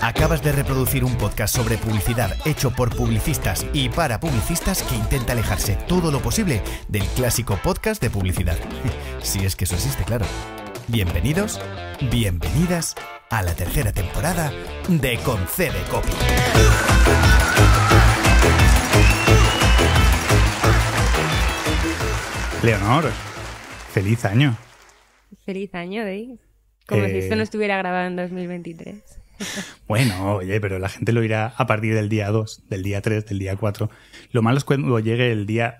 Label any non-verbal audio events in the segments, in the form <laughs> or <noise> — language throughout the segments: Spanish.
Acabas de reproducir un podcast sobre publicidad hecho por publicistas y para publicistas que intenta alejarse todo lo posible del clásico podcast de publicidad. <laughs> si es que eso existe, claro. Bienvenidos, bienvenidas a la tercera temporada de Concede Copy. Leonor, Feliz año. Feliz año, Dave. Como si esto no eh, estuviera grabado en 2023. <laughs> bueno, oye, pero la gente lo irá a partir del día 2, del día 3, del día 4. Lo malo es cuando llegue el día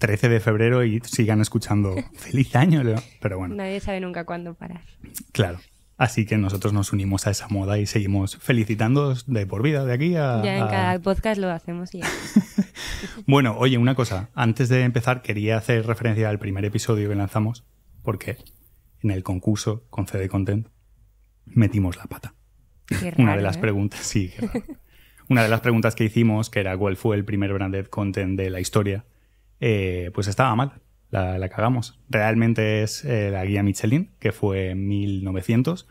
13 de febrero y sigan escuchando <laughs> feliz año, pero bueno. Nadie sabe nunca cuándo parar. Claro. Así que nosotros nos unimos a esa moda y seguimos felicitándoos de por vida de aquí a. Ya en cada podcast lo hacemos <laughs> bueno, oye, una cosa. Antes de empezar, quería hacer referencia al primer episodio que lanzamos, porque en el concurso con CD Content metimos la pata. <laughs> una de las ¿eh? preguntas, sí, una de las preguntas que hicimos, que era cuál fue el primer branded content de la historia, eh, pues estaba mal la, cagamos. Realmente es eh, la guía Michelin, que fue en 1900,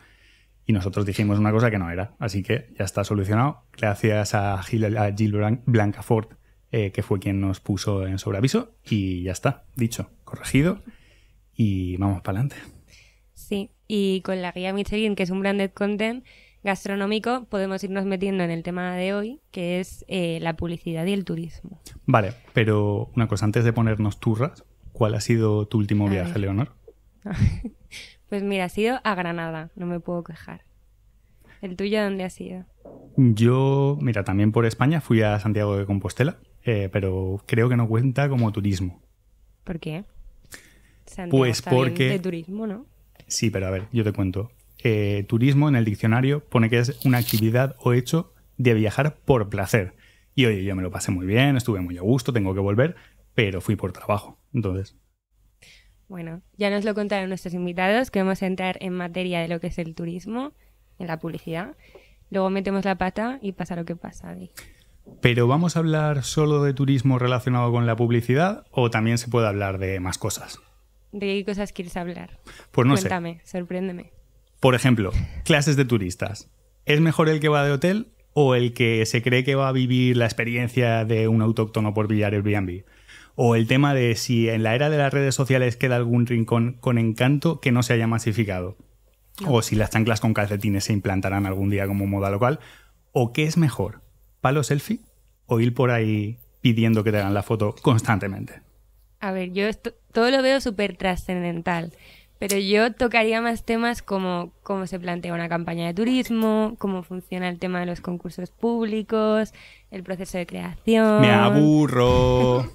y nosotros dijimos una cosa que no era. Así que ya está solucionado, gracias a Gil, a Blancafort, eh, que fue quien nos puso en sobreaviso, y ya está, dicho, corregido, y vamos para adelante. Sí, y con la guía Michelin, que es un branded content gastronómico, podemos irnos metiendo en el tema de hoy, que es eh, la publicidad y el turismo. Vale, pero una cosa, antes de ponernos turras, ¿Cuál ha sido tu último viaje, Leonor? <laughs> Pues mira, ha sido a Granada, no me puedo quejar. ¿El tuyo dónde ha sido? Yo, mira, también por España fui a Santiago de Compostela, eh, pero creo que no cuenta como turismo. ¿Por qué? pues porque... De turismo, ¿no? Sí, pero a ver, yo te cuento. Eh, turismo en el diccionario pone que es una actividad o hecho de viajar por placer. Y oye, yo me lo pasé muy bien, estuve muy a gusto, tengo que volver, pero fui por trabajo. Entonces. Bueno, ya nos lo contaron nuestros invitados, que vamos a entrar en materia de lo que es el turismo, en la publicidad. Luego metemos la pata y pasa lo que pasa. Pero vamos a hablar solo de turismo relacionado con la publicidad o también se puede hablar de más cosas. ¿De qué cosas quieres hablar? Pues no sé. sorpréndeme. Por ejemplo, clases de turistas. ¿Es mejor el que va de hotel o el que se cree que va a vivir la experiencia de un autóctono por el Airbnb? o el tema de si en la era de las redes sociales queda algún rincón con encanto que no se haya masificado, o si las chanclas con calcetines se implantarán algún día como moda local, o qué es mejor, palo selfie o ir por ahí pidiendo que te hagan la foto constantemente. A ver, yo todo lo veo súper trascendental. Pero yo tocaría más temas como cómo se plantea una campaña de turismo, cómo funciona el tema de los concursos públicos, el proceso de creación. Me aburro. <laughs>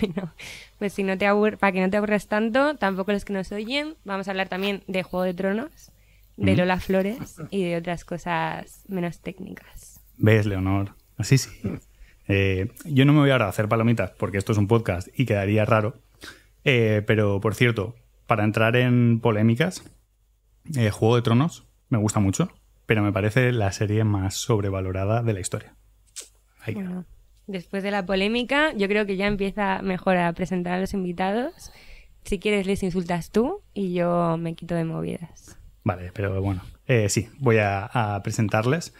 bueno, pues si no te para que no te aburres tanto, tampoco los que nos oyen, vamos a hablar también de Juego de Tronos, de Lola Flores y de otras cosas menos técnicas. ¿Ves, Leonor? Así sí. Eh, yo no me voy ahora a hacer palomitas porque esto es un podcast y quedaría raro. Eh, pero, por cierto, para entrar en polémicas, eh, Juego de Tronos me gusta mucho, pero me parece la serie más sobrevalorada de la historia. después de la polémica, yo creo que ya empieza mejor a presentar a los invitados. Si quieres, les insultas tú y yo me quito de movidas. Vale, pero bueno, eh, sí, voy a, presentarles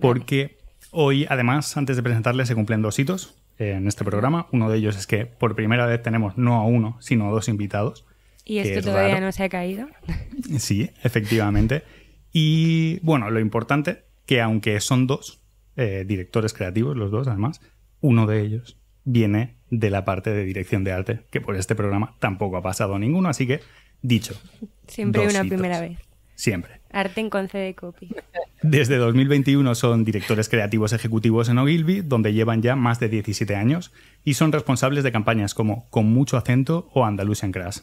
porque hoy, además, antes de presentarles, se cumplen dos hitos eh, en este programa. Uno de ellos es que por primera vez tenemos no a uno, sino a dos invitados. Y esto todavía no se ha caído. <laughs> Sí, efectivamente. Y bueno, lo importante, que aunque son dos eh, directores creativos, los dos además, uno de ellos viene de la parte de dirección de arte, que por este programa tampoco ha pasado ninguno, así que dicho. Siempre una primera vez. Siempre. Arte en concede de copy. <laughs> Desde 2021 son directores creativos ejecutivos en Ogilvy, donde llevan ya más de 17 años y son responsables de campañas como Con mucho acento o Andalusian Crash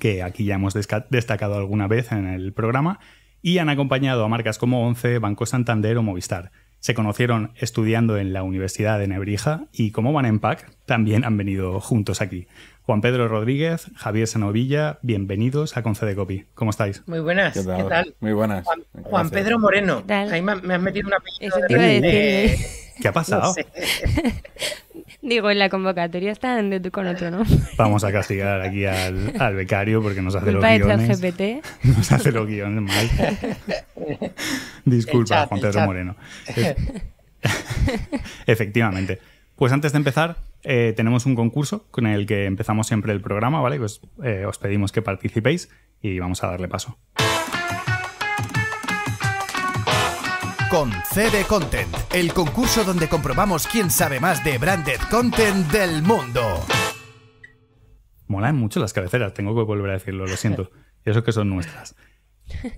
que aquí ya hemos destacado alguna vez en el programa, y han acompañado a marcas como Once, Banco Santander o Movistar. Se conocieron estudiando en la Universidad de Nebrija y como van en PAC, también han venido juntos aquí. Juan Pedro Rodríguez, Javier Sanovilla, bienvenidos a Conce de Copy. ¿Cómo estáis? Muy buenas, ¿qué tal? Muy buenas. Juan, Pedro Moreno, ahí me, has metido una pequeña de... ¿Qué ha pasado? <laughs> Digo, en la convocatoria están de tu con otro, ¿no? <laughs> Vamos a castigar aquí al, becario porque nos hace los guiones. GPT. <laughs> Nos hace los guiones mal. <laughs> Disculpa, Juan Pedro Moreno. Efectivamente. Pues antes de empezar, eh, tenemos un concurso con el que empezamos siempre el programa, ¿vale? Pues eh, os pedimos que participéis y vamos a darle paso. con CD Content, el concurso donde comprobamos quién sabe más de branded content del mundo. Molan mucho las cabeceras, tengo que volver a decirlo, lo siento. <laughs> Y eso que son nuestras.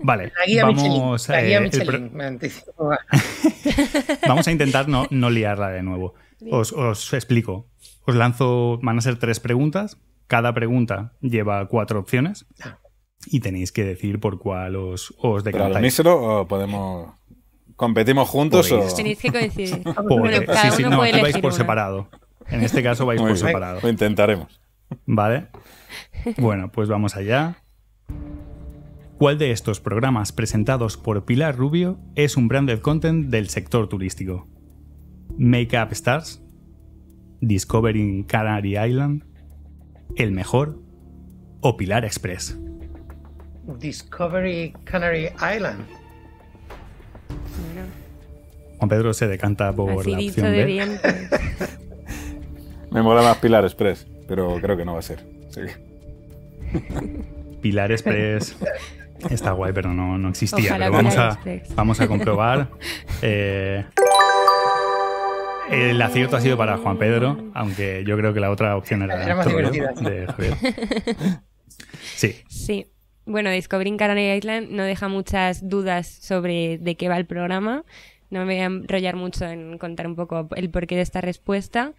Vale, vamos, eh, Michelin, <laughs> <laughs> vamos a intentar no, liarla de nuevo. Os, explico. Os lanzo, van a ser tres preguntas. Cada pregunta lleva cuatro opciones y tenéis que decir por cuál os, os decantáis. o podemos...? ¿Competimos juntos pues o...? Tenéis que coincidir. <laughs> Bueno, no, vais por separado. En este caso vais por separado. Lo intentaremos. Vale. <laughs> Bueno, pues vamos allá. ¿Cuál de estos programas presentados por Pilar Rubio es un branded content del sector turístico? Make Up Stars, Discovering Canary Island, El Mejor o Pilar Express. Discovery Canary Island. Juan Pedro se decanta por la opción B. <laughs> Me mola más Pilar Express, pero creo que no va a ser. Pilar Express está guay, pero no, existía. vamos a, vamos a, comprobar. <laughs> Eh, el acierto ha sido para Juan Pedro, aunque yo creo que la otra opción era, de Javier. <laughs> Sí. Sí bueno, Discovery in Canary Island no deja muchas dudas sobre de qué va el programa. No me voy a enrollar mucho en contar un poco el porqué de esta respuesta,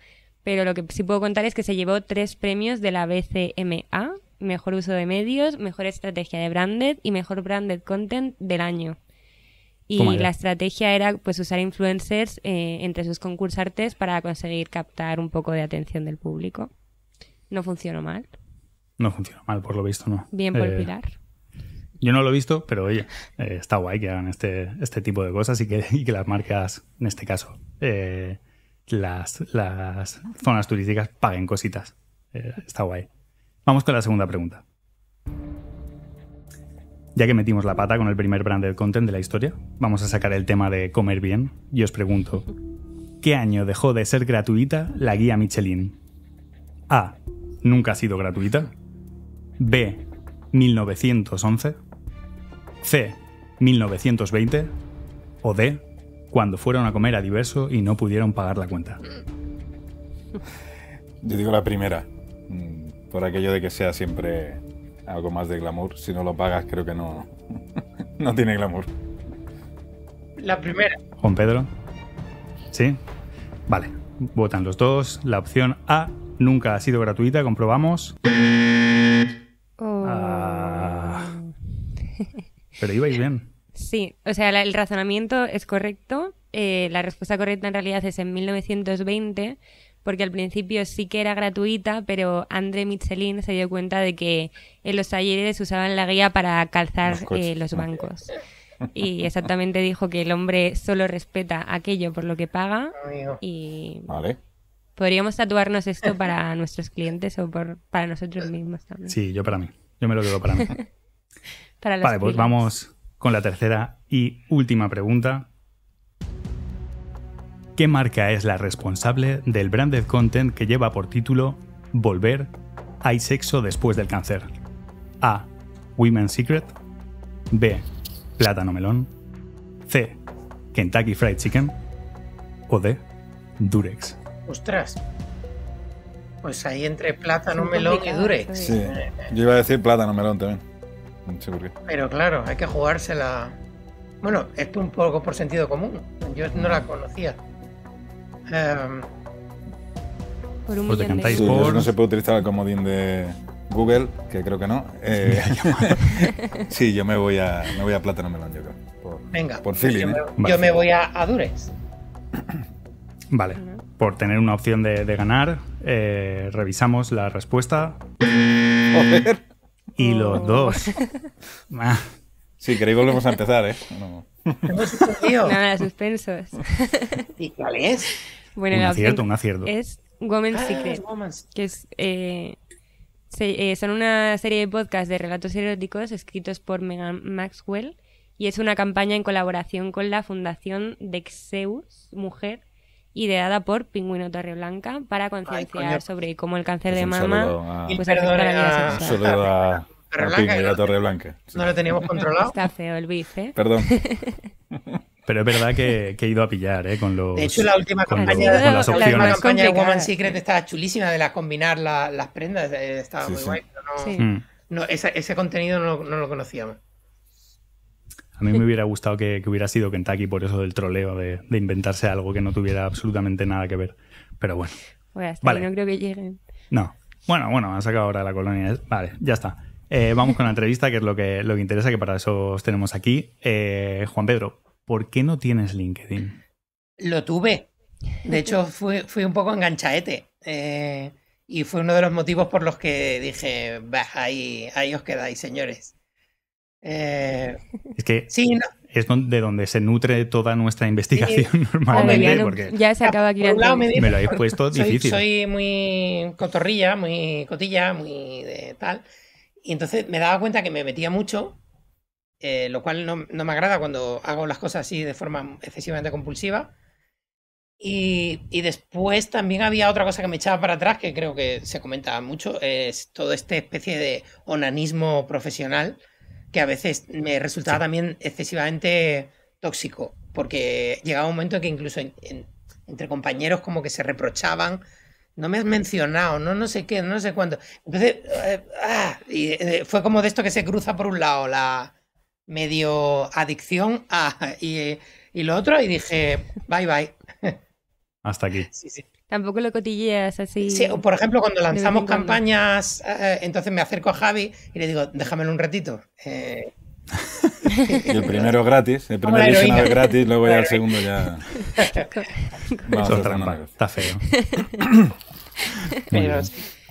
pero lo que sí puedo contar es que se llevó tres premios de la BCMA, mejor uso de medios, mejor estrategia de branded y mejor branded content del año. Y la estrategia era pues usar influencers eh, entre sus concursantes para conseguir captar un poco de atención del público. No funcionó mal. No funciona mal, por lo visto, ¿no? Bien por eh, Pilar. Yo no lo he visto, pero oye, eh, está guay que hagan este, este tipo de cosas y que, <laughs> que las marcas, en este caso, eh, las, las, zonas turísticas paguen cositas. está guay. Vamos con la segunda pregunta. Ya que metimos la pata con el primer brand de content de la historia, vamos a sacar el tema de comer bien y os pregunto, ¿qué año dejó de ser gratuita la guía Michelin? A. Nunca ha sido gratuita. B. 1911. C. 1920. O D. Cuando fueron a comer a diverso y no pudieron pagar la cuenta. <laughs> Yo digo la primera. Mm, por aquello de que sea siempre algo más de glamour. Si no lo pagas, creo que no. <laughs> no tiene glamour. La primera. Juan Pedro. ¿Sí? Vale. Votan los dos. La opción A nunca ha sido gratuita, comprobamos. Pero ibais bien. Sí, o sea, el razonamiento es correcto. Eh, la respuesta correcta en realidad es en 1920, porque al principio sí que era gratuita, pero André Michelin se dio cuenta de que en los talleres usaban la guía para calzar los, eh, bancos. Y exactamente dijo que el hombre solo respeta aquello por lo que paga. Y vale. podríamos tatuarnos esto para nuestros clientes o por, para nosotros mismos también. Sí, yo para mí. Yo me lo quedo para mí. <laughs> vale, pues vamos con la tercera y última pregunta. ¿Qué marca es la responsable del branded content que lleva por título Volver, hay sexo después del cáncer? A. Women's Secret. B. Plátano Melón. C. Kentucky Fried Chicken. O D. Durex. Ostras. Pues ahí entre plátano melón y Durex. ¿eh? Sí. Yo iba a decir plátano melón también. Pero claro, hay que jugársela. Bueno, esto un poco por sentido común. Yo no la conocía. Em, por un pues No se puede utilizar el comodín de Google, que creo que no. Eh, <laughs> sí, yo me voy a, me voy a Plátano Melón, yo Por, Venga, por yo, me, ¿eh? voy a, a <clears throat> Vale, por tener una opción de, ganar, eh, revisamos la respuesta. <laughs> ¡Joder! Y mm. los dos. Si <laughs> queréis volvemos a empezar, ¿eh? No. Nada, suspensos. <laughs> ¿Y cuál es? Bueno, un acierto, un acierto. Es Women's ah, Secret, que es, eh, eh, son una serie de podcasts de relatos eróticos escritos por Megan Maxwell y es una campaña en colaboración con la Fundación Dexeus Mujer ideada por Pingüino Torreblanca para concienciar sobre cómo el cáncer de mama a... Pues, la No lo teníamos <laughs> controlado. Está feo el bife. ¿eh? Perdón. <laughs> Pero es verdad que, que, he ido a pillar, ¿eh? Con los, de hecho, la última campaña, los, de Woman Secret estaba chulísima, de las combinar las prendas, eh, estaba muy guay. no, mm. ese, ese contenido no, no lo conocíamos. A mí me hubiera gustado que, hubiera sido Kentucky por eso del troleo, de, inventarse algo que no tuviera absolutamente nada que ver. Pero bueno. Bueno, hasta no creo que lleguen. No. Bueno, bueno, han sacado ahora la colonia. Vale, ya está. Eh, vamos con la entrevista, que es lo que, lo interesa, que para eso os tenemos aquí. Eh, Juan Pedro, ¿por qué no tienes LinkedIn? Lo tuve. De hecho, fui, fui un poco enganchaete. Eh, y fue uno de los motivos por los que dije, ahí, ahí os quedáis, señores. Eh, es que sí, es de donde se nutre toda nuestra investigación <laughs> normalmente. se acaba aquí. me, lo habéis puesto difícil. Soy muy cotorrilla, muy cotilla, muy tal. Y entonces me daba cuenta que me metía mucho, eh, lo cual no, me agrada cuando hago las cosas así de forma excesivamente compulsiva. Y, y, después también había otra cosa que me echaba para atrás, que creo que se comenta mucho, es todo este especie de onanismo profesional que a veces me resultaba también excesivamente tóxico, porque llegaba un momento que incluso entre compañeros como que se reprochaban, no me has mencionado, no no sé qué, no sé cuándo. Entonces, eh, ah, y, eh, fue como de esto que se cruza por un lado la medio adicción y, y lo otro, y dije, bye bye. Hasta aquí. <laughs> Tampoco lo cotilleas así. Sí, por ejemplo, cuando lanzamos campañas, eh, entonces me acerco a Javi y le digo, déjamelo un ratito. Y eh, eh, <laughs> el primero <laughs> gratis, el primer es gratis, luego ya el segundo ya. <laughs> está feo.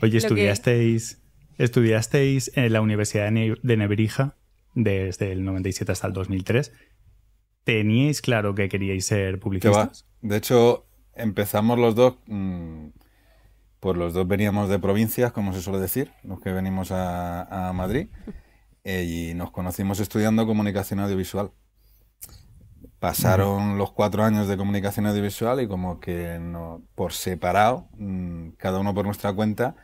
Oye, estudiasteis, estudiasteis en la Universidad de Nebrija desde el 97 hasta el 2003. ¿Teníais claro que queríais ser publicistas? De hecho, empezamos los dos, mm, pues los dos veníamos de provincias, como se suele decir, los que venimos a, Madrid, <laughs> eh, y nos conocimos estudiando comunicación audiovisual. Pasaron los cuatro años de comunicación audiovisual y como que por separado, mm, cada uno por nuestra cuenta,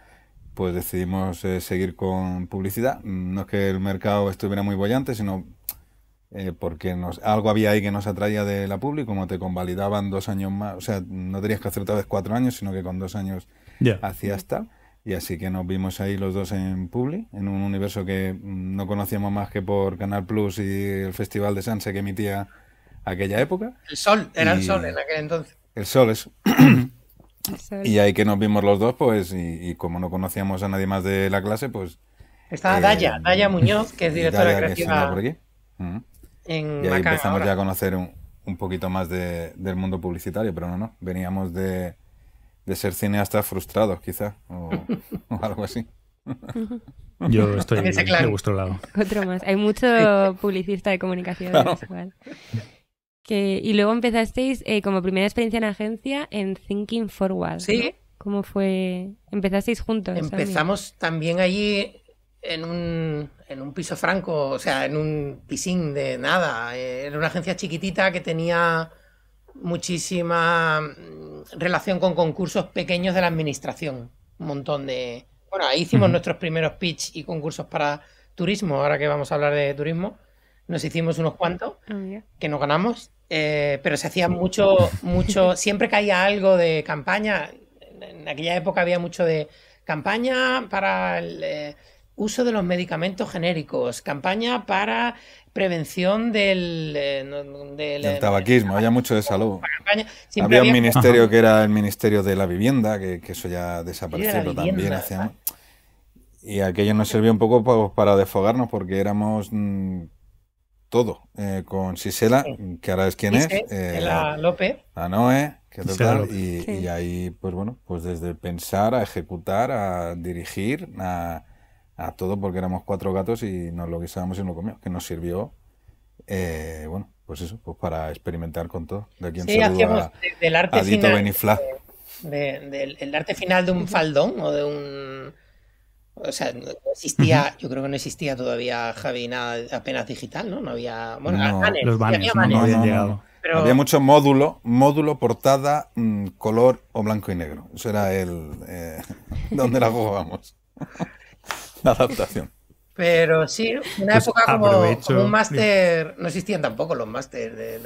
pues decidimos eh, seguir con publicidad. No es que el mercado estuviera muy bollante, sino eh, porque nos, algo había ahí que nos atraía de la publi, como te convalidaban dos años más, o sea, no tenías que hacer otra vez cuatro años, sino que con dos años ya hacías tal. Y así que nos vimos ahí los dos en Publi, en un universo que no conocíamos más que por Canal Plus y el Festival de Sanse que emitía aquella época. El sol, era el sol en aquel entonces. El sol, eso. <coughs> Y ahí que nos vimos los dos, pues, y, como no conocíamos a nadie más de la clase, pues... Estaba eh, Daya, Daya Muñoz, que es directora creativa. por mm y ahí empezamos ya a conocer un, poquito más de, del mundo publicitario, pero no, no, veníamos de, ser cineastas frustrados, quizá, o, <laughs> algo así. <laughs> Yo estoy de vuestro lado. Otro más. Hay mucho publicista de comunicación y luego empezasteis eh, como primera experiencia en agencia en Thinking Forward. Sí. ¿Cómo fue? Empezasteis juntos. Empezamos también allí en un, piso franco, o sea, en un pisín de nada. Eh, era una agencia chiquitita que tenía muchísima mm, relación con concursos pequeños de la administración. Un montón de... Bueno, ahí hicimos nuestros primeros pitch y concursos para turismo, ahora que vamos a hablar de turismo. Nos hicimos unos cuantos ah, que no ganamos, eh, pero se hacía mucho, mucho, <laughs> siempre caía algo de campaña. En aquella época había mucho de campaña para el, eh, uso de los medicamentos genéricos, campaña para prevención del, eh, del, eh, tabaquismo, había mucho de salud. Había un ministerio <laughs> que era el Ministerio de la Vivienda, que, eso ya desapareció también hacia... Y aquello nos sirvió un poco para, desfogarnos porque éramos mm, todo eh, con Sisela, que ahora es quien es. Eh, la López. Noé. Y, y ahí, pues bueno, pues desde pensar a ejecutar, a dirigir, a, a todo porque éramos cuatro gatos y nos lo guisábamos y nos lo comíamos, que nos sirvió, eh, bueno, pues eso, pues para experimentar con todo. De aquí en sí, del arte final, De, del arte final de un faldón o de un... O sea, existía, yo creo que no existía todavía, Javi, nada apenas digital, ¿no? No había... Bueno, los había no, Había mucho módulo, módulo, portada, mm, color o blanco y negro. Eso era el... Eh, <laughs> donde la jugábamos. <laughs> <laughs> la adaptación. Pero sí, una pues época como, un máster, no existían tampoco los máster de,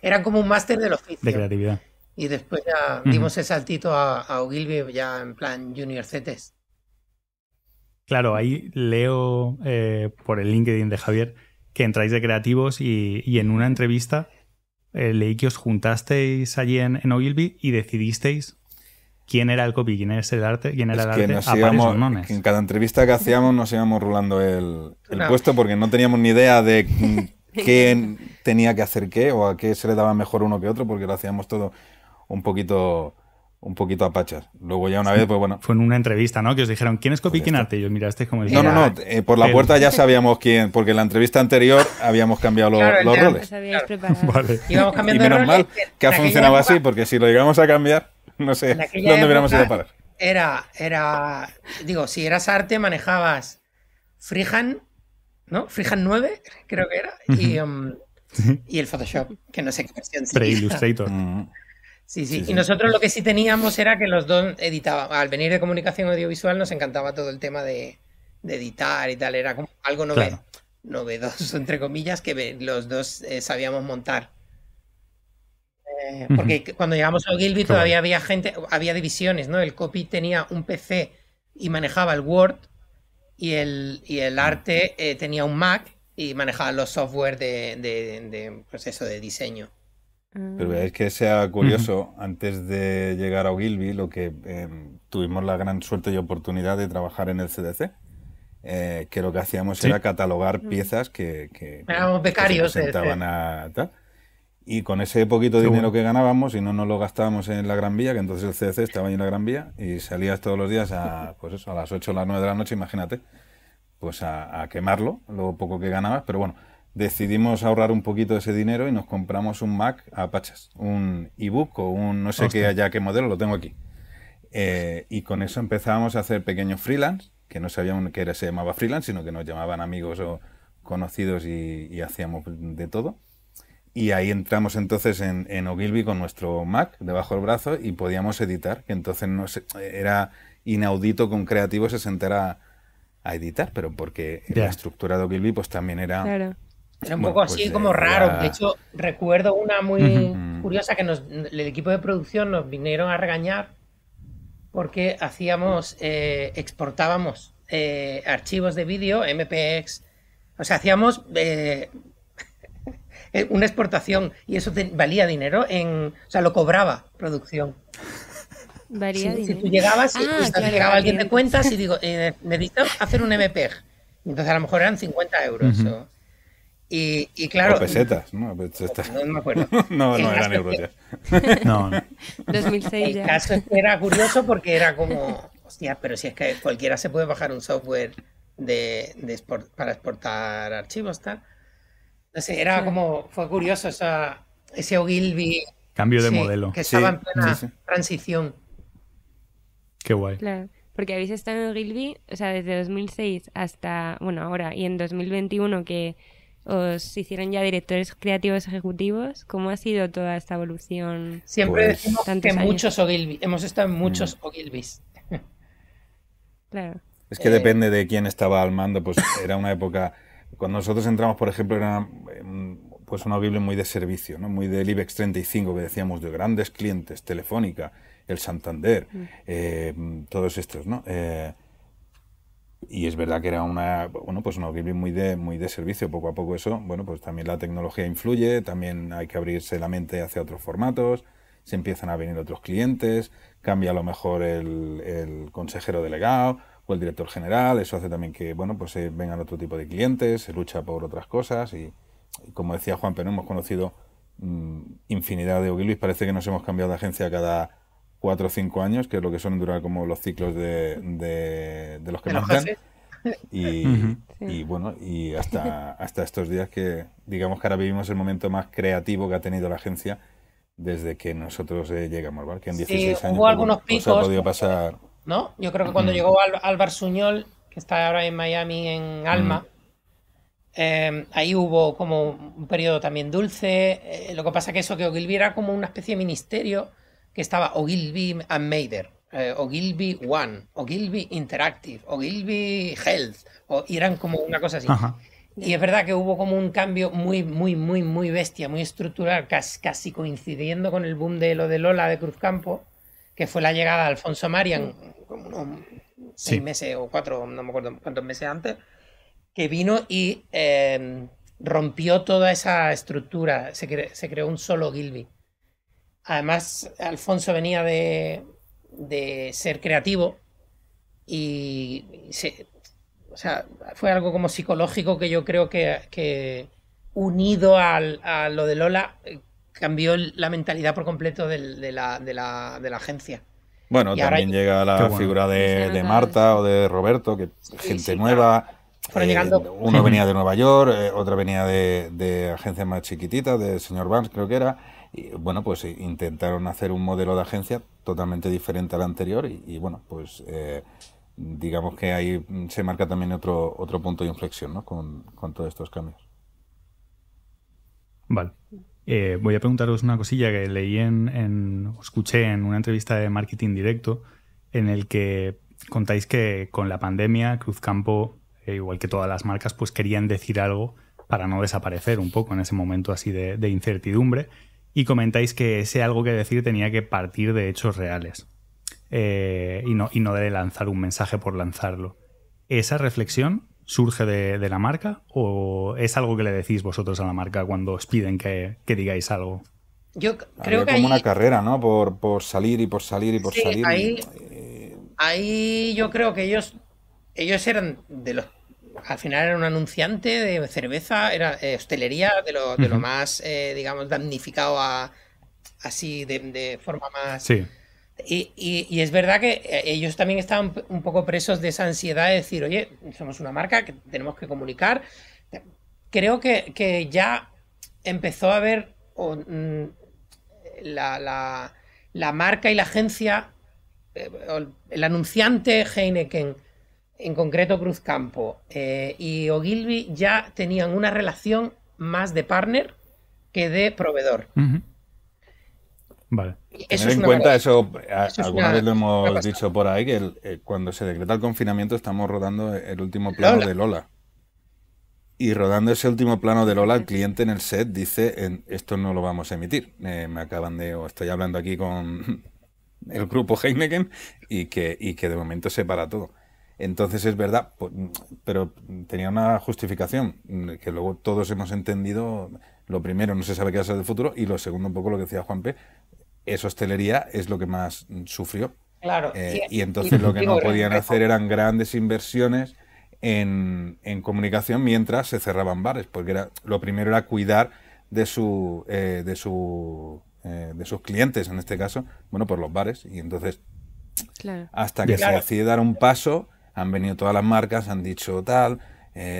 eran como un máster del oficio. De creatividad. Y después ya dimos el saltito a, a Ogilvy ya en plan Junior CETES. Claro, ahí leo eh, por el LinkedIn de Javier que entráis de creativos y, en una entrevista eh, leí que os juntasteis allí en, en Ogilvy y decidisteis quién era el copy, quién era el arte, quién era el arte. en cada entrevista que hacíamos nos íbamos rulando el, puesto porque no teníamos ni idea de <laughs> quién tenía que hacer qué o a qué se le daba mejor uno que otro porque lo hacíamos todo un poquito un poquito a pachas. Luego ya una vez, pues bueno. Fue en una entrevista, ¿no? Que os dijeron, ¿quién es copy, pues quién arte? Y yo, mira, este como... El no, no, no, ah, eh, por la puerta ya <laughs> sabíamos quién, porque en la entrevista anterior habíamos cambiado los, roles. <laughs> Y, menos mal que ha funcionado así, porque si lo llegamos a cambiar... <laughs> No sé dónde hubiéramos ido a parar. Era, era, digo, si eras arte manejabas Freehand, ¿no? Freehand 9, creo que era, um, <laughs> y, el Photoshop, que no sé qué versión. Pre-Illustrator. Mm. Sí, sí, Y nosotros lo que sí teníamos era que los dos editaban. Al venir de comunicación audiovisual nos encantaba todo el tema de, editar y tal. Era como algo novedoso, entre comillas, que los dos eh, sabíamos montar. Eh, porque cuando llegamos a Ogilvy todavía había gente, había divisiones, ¿no? El copy tenía un PC y manejaba el Word y el, y el arte eh, tenía un Mac y manejaba los software de, proceso pues de diseño. Pero ah. es que sea curioso, antes de llegar a Ogilvy, lo que em, tuvimos la gran suerte y oportunidad de trabajar en el CDC, eh, que lo que hacíamos era catalogar piezas que, que, becarios, a y con ese poquito de dinero que ganábamos, y no nos lo gastábamos en la Gran Vía, que entonces el CDC estaba ahí en la Gran Vía, y salías todos los días a, <laughs> pues eso, a las 8 o las 9 de la noche, imagínate, pues a, quemarlo, lo poco que ganabas. Pero bueno, decidimos ahorrar un poquito de ese dinero y nos compramos un Mac a Pachas, un ebook o un no sé qué allá qué modelo, lo tengo aquí. Eh, y con eso empezábamos a hacer pequeños freelance, que no sabíamos que era, se llamaba freelance, sino que nos llamaban amigos o conocidos y hacíamos de todo. Y ahí entramos entonces en, en Ogilvy con nuestro Mac debajo del brazo y podíamos editar, que entonces no era inaudito con creativo se sentara a editar, pero porque la estructura de Ogilvy pues también era... Claro. Era un poco así pues, como eh, raro. De hecho, recuerdo una muy mm. curiosa que el equipo de producción nos vinieron a regañar porque hacíamos, eh, exportábamos eh, archivos de vídeo, MPX, o sea, hacíamos eh, una exportación y eso valía dinero en, o sea, lo cobraba producción. <laughs> Valía si, si, tú llegabas, ah, pues, llegaba alguien de cuentas y <laughs> digo, eh, necesito hacer un MPEG. Entonces a lo mejor eran 50 euros. y, y, claro. O pesetas, ¿no? Pues, no, no me acuerdo. <laughs> no, no eran euros ya. no, no. 2006 ya. El caso es que era curioso porque era como, hostia, pero si es que cualquiera se puede bajar un software de, para exportar archivos, tal sé era como, fue curioso esa, ese Ogilvy. Cambio de modelo. Que estaba en plena transición. Qué guay. porque habéis estado en Ogilvy, o sea, desde 2006 hasta, bueno, ahora, y en 2021 que os hicieron ya directores creativos ejecutivos. ¿Cómo ha sido toda esta evolución? Siempre pues decimos que muchos Ogilvy, hemos estado en mm. muchos Ogilvys. Claro. Es que depende eh, de quién estaba al mando, pues era una época cuando nosotros entramos, por ejemplo, era em, pues una Biblia muy de servicio, ¿no? muy del IBEX 35, que decíamos de grandes clientes, Telefónica, el Santander, mm. em, todos estos, ¿no? Eh, y es verdad que era una, bueno, pues una Biblia muy de, muy de servicio. Poco a poco eso, bueno, pues también la tecnología influye, también hay que abrirse la mente hacia otros formatos, se empiezan a venir otros clientes, cambia a lo mejor el, el consejero delegado, o el director general, eso hace también que, bueno, pues eh, vengan otro tipo de clientes, se lucha por otras cosas y, como decía Juan, pero hemos conocido mm, infinidad de Oguiluis, parece que nos hemos cambiado de agencia cada cuatro o cinco años, que es lo que suelen durar como los ciclos de, los que nos dan. Y, bueno, y hasta, <laughs> hasta estos días que digamos que ahora vivimos el momento más creativo que ha tenido la agencia desde que nosotros eh, llegamos, ¿vale? Que en 16 años pues, pues, ha podido pasar. ¿no? Yo creo que cuando llegó Álvaro Suñol, que está ahora en Miami en Alma, eh, ahí hubo como un periodo también dulce. Eh, lo que pasa que eso que Ogilvy era como una especie de ministerio que estaba Ogilvy and Mader, eh, Ogilvy One, Ogilvy Interactive, Ogilvy Health, o, y eran como una cosa así. Y es verdad que hubo como un cambio muy, muy, muy, muy bestia, muy estructural, casi, casi coincidiendo con el boom de lo de Lola de Cruzcampo que fue la llegada de Alfonso Marian, mm. como unos seis meses o cuatro, no me acuerdo cuántos meses antes, que vino y eh, rompió toda esa estructura, se, creó un solo Gilby. Además, Alfonso venía de, ser creativo y fue algo como psicológico que yo creo que, unido a lo de Lola eh, cambió la mentalidad por completo de, la, de, la, de, la, agencia. Bueno, también llega la figura de, Marta o de Roberto, que gente nueva. Eh, llegando... Uno venía de Nueva York, eh, otra venía de, agencias más chiquititas, de señor Banks, creo que era. Y bueno, pues eh, intentaron hacer un modelo de agencia totalmente diferente al anterior y, bueno, pues digamos que ahí se marca también otro, otro punto de inflexión ¿no? con, con todos estos cambios. Vale. Eh, voy a preguntaros una cosilla que leí en, escuché en una entrevista de Marketing Directo en el que contáis que con la pandemia Cruzcampo, eh, igual que todas las marcas, pues querían decir algo para no desaparecer un poco en ese momento así de, incertidumbre y comentáis que ese algo que decir tenía que partir de hechos reales eh, y, no, y no de lanzar un mensaje por lanzarlo. Esa reflexión surge de, la marca o es algo que le decís vosotros a la marca cuando os piden que, digáis algo? Yo creo que como una carrera, ¿no? Por, salir y por salir y por salir. Eh, ahí, yo creo que ellos, ellos eran de los al final era un anunciante de cerveza, era eh, hostelería de lo, de lo más, eh, digamos, damnificado a, así de, de forma más sí. Y, es verdad que eh, ellos también estaban un poco presos de esa ansiedad de decir, oye, somos una marca que tenemos que comunicar. Creo que, ya empezó a ver mm, la, marca y la agencia, eh, el anunciante Heineken, en concreto Cruzcampo, eh, y Ogilvy ya tenían una relación más de partner que de proveedor. Tener en cuenta eso, eh, alguna vez lo hemos dicho por ahí, que eh, cuando se decreta el confinamiento estamos rodando el último plano de Lola. Y rodando ese último plano de Lola, el cliente en el set dice, esto no lo vamos a emitir. me acaban de, o estoy hablando aquí con <laughs> el grupo Heineken y que, que de momento se para todo. Entonces es verdad, pues, pero tenía una justificación que luego todos hemos entendido. Lo primero, no se sabe qué va a ser del futuro, y lo segundo, un poco lo que decía Juan P esa hostelería es lo que más sufrió. Claro. Eh, y, entonces lo que no podían hacer eran grandes inversiones en, comunicación mientras se cerraban bares, porque era, lo primero era cuidar de su, eh, de su eh, de sus clientes, en este caso, bueno, por los bares. Y entonces, hasta que se decide dar un paso, han venido todas las marcas, han dicho tal,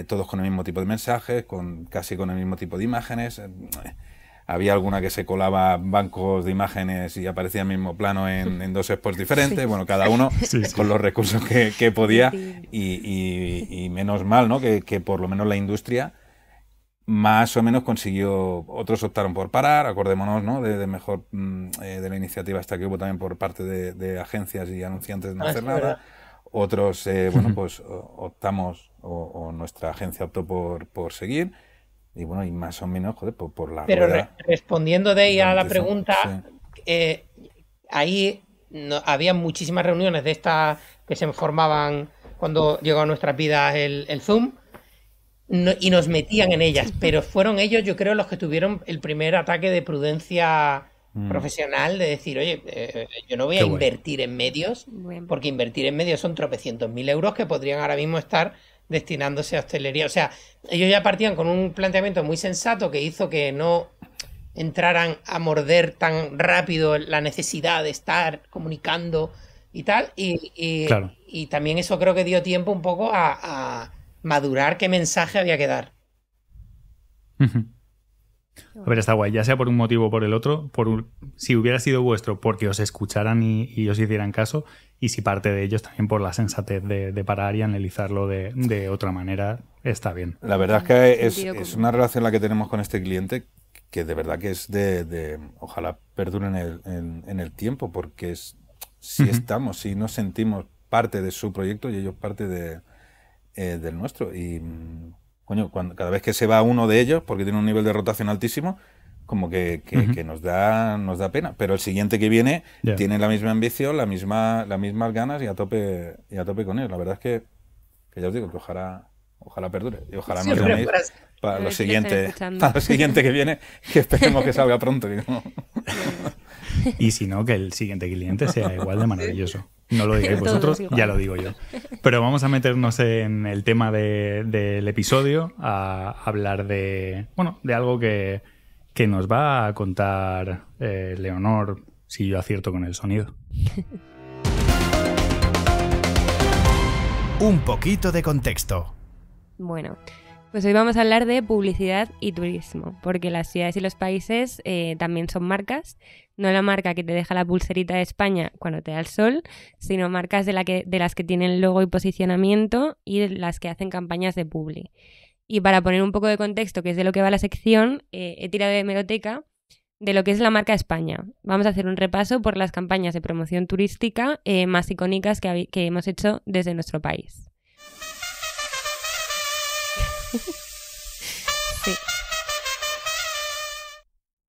todos con el mismo tipo de mensajes, con, casi con el mismo tipo de imágenes había alguna que se colaba bancos de imágenes y aparecía el mismo plano en, dos spots diferentes, bueno, cada uno <laughs> con los recursos que, podía y, menos mal, ¿no? Que, por lo menos la industria más o menos consiguió, otros optaron por parar, acordémonos, ¿no? De, mejor, mm, eh, de la iniciativa hasta que hubo también por parte de, agencias y anunciantes de no ah, hacer nada. Otros, eh, bueno, <laughs> pues optamos o, nuestra agencia optó por, por seguir y bueno, y más o menos, joder, por, la. Pero respondiendo de ahí a la pregunta, eh, ahí no, había muchísimas reuniones de estas que se formaban cuando llegó a nuestras vidas el, Zoom y nos metían en ellas, pero fueron ellos, yo creo, los que tuvieron el primer ataque de prudencia mm. profesional de decir, oye, eh, eh, yo no voy a invertir en medios, porque invertir en medios son tropecientos mil euros que podrían ahora mismo estar destinándose a hostelería. O sea, ellos ya partían con un planteamiento muy sensato que hizo que no entraran a morder tan rápido la necesidad de estar comunicando y tal. Y, también eso creo que dio tiempo un poco a, madurar qué mensaje había que dar. A ver, está guay, ya sea por un motivo o por el otro, por si hubiera sido vuestro porque os escucharan y, os hicieran caso, y si parte de ellos también por la sensatez de, parar y analizarlo de, otra manera, está bien. La verdad es que es, una relación la que tenemos con este cliente que de verdad que es de, ojalá perdure en el, tiempo, porque si estamos, si nos sentimos parte de su proyecto y ellos parte eh, del nuestro. Y cada vez que se va uno de ellos, porque tiene un nivel de rotación altísimo, como que, nos, da, nos da pena. Pero el siguiente que viene tiene la misma ambición, la misma, las mismas ganas y a tope, y a tope con ellos La verdad es que, ya os digo que ojalá, ojalá perdure. Y ojalá pues, para lo, siguiente, <laughs> para lo siguiente que viene, que esperemos que salga pronto. <laughs> y si no, que el siguiente cliente sea igual de maravilloso. <laughs> No lo digáis <laughs> vosotros, ya lo digo yo. Pero vamos a meternos en el tema del episodio, a hablar de, bueno, de algo que, nos va a contar eh, Leonor si yo acierto con el sonido. Un poquito de contexto. Bueno, pues hoy vamos a hablar de publicidad y turismo, porque las ciudades y los países eh, también son marcas, no la marca que te deja la pulserita de España cuando te da el sol, sino marcas de, las que tienen logo y posicionamiento y de las que hacen campañas de publi. Y para poner un poco de contexto, que es de lo que va la sección, eh, he tirado de hemeroteca de lo que es la marca España. Vamos a hacer un repaso por las campañas de promoción turística eh, más icónicas que hemos hecho desde nuestro país sí.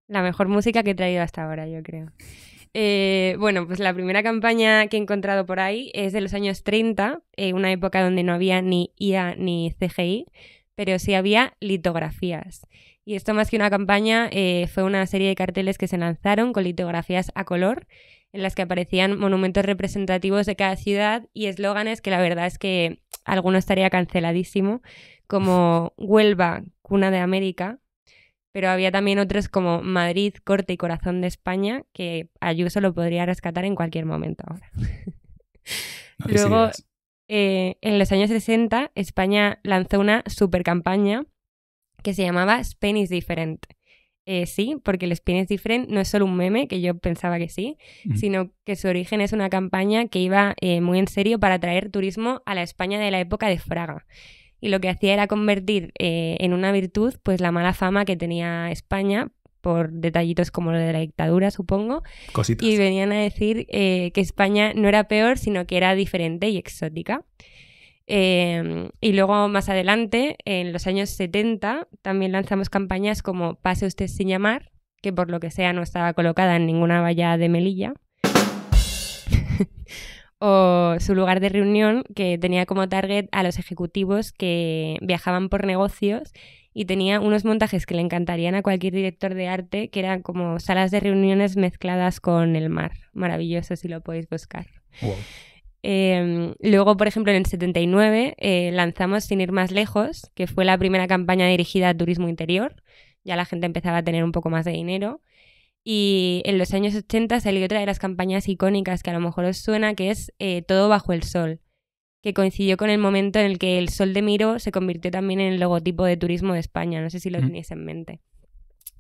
La mejor música que he traído hasta ahora, yo creo. Eh, bueno, pues la primera campaña que he encontrado por ahí es de los años 30, eh, una época donde no había ni IA ni CGI, pero sí había litografías. Y esto más que una campaña eh, fue una serie de carteles que se lanzaron con litografías a color en las que aparecían monumentos representativos de cada ciudad y eslóganes que la verdad es que alguno estaría canceladísimo, como <laughs> Huelva, cuna de América, pero había también otros como Madrid, corte y corazón de España, que Ayuso lo podría rescatar en cualquier momento ahora. <laughs> Luego, eh, en los años 60, España lanzó una supercampaña que se llamaba Spain is Different. Eh, sí, porque el Spain is Different no es solo un meme, que yo pensaba que sí, sino que su origen es una campaña que iba eh, muy en serio para atraer turismo a la España de la época de Fraga. Y lo que hacía era convertir eh, en una virtud pues la mala fama que tenía España por detallitos como lo de la dictadura, supongo. Cositas. Y venían a decir que España no era peor, sino que era diferente y exótica. Em, y luego más adelante, en los años 70, también lanzamos campañas como Pase usted sin llamar, que por lo que sea no estaba colocada en ninguna valla de Melilla. <laughs> o su lugar de reunión, que tenía como target a los ejecutivos que viajaban por negocios y tenía unos montajes que le encantarían a cualquier director de arte, que eran como salas de reuniones mezcladas con el mar. Maravilloso si lo podéis buscar. Em, luego, por ejemplo, en el 79 eh, lanzamos Sin ir más lejos, que fue la primera campaña dirigida a turismo interior. Ya la gente empezaba a tener un poco más de dinero. Y en los años 80 salió otra de las campañas icónicas que a lo mejor os suena, que es eh, Todo bajo el sol, que coincidió con el momento en el que el sol de Miro se convirtió también en el logotipo de turismo de España. No sé si lo tenéis en mente.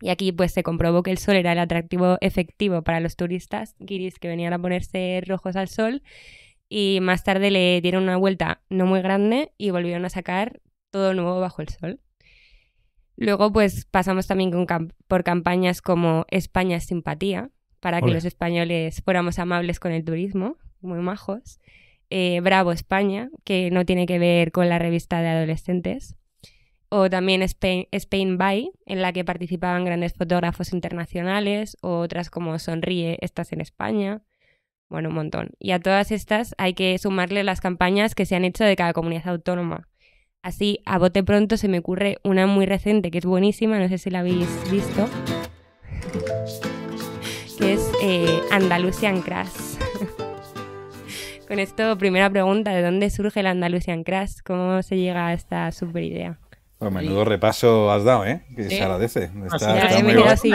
Y aquí pues se comprobó que el sol era el atractivo efectivo para los turistas que venían a ponerse rojos al sol y más tarde le dieron una vuelta no muy grande y volvieron a sacar todo nuevo bajo el sol. Luego, pues pasamos también por campañas como España es simpatía, para que los españoles fuéramos amables con el turismo, muy majos. Eh, Bravo España, que no tiene que ver con la revista de adolescentes. O también Spain, Spain By, en la que participaban grandes fotógrafos internacionales, o otras como Sonríe, Estás en España. Bueno, un montón. Y a todas estas hay que sumarle las campañas que se han hecho de cada comunidad autónoma. Así, a bote pronto se me ocurre una muy reciente que es buenísima, no sé si la habéis visto, <laughs> que es eh, Andalusian Crash. <laughs> Con esto, primera pregunta, ¿de dónde surge el Andalusian Crash? ¿Cómo se llega a esta super idea? menudo repaso has dado, ¿eh? Que se agradece. Ah, sin,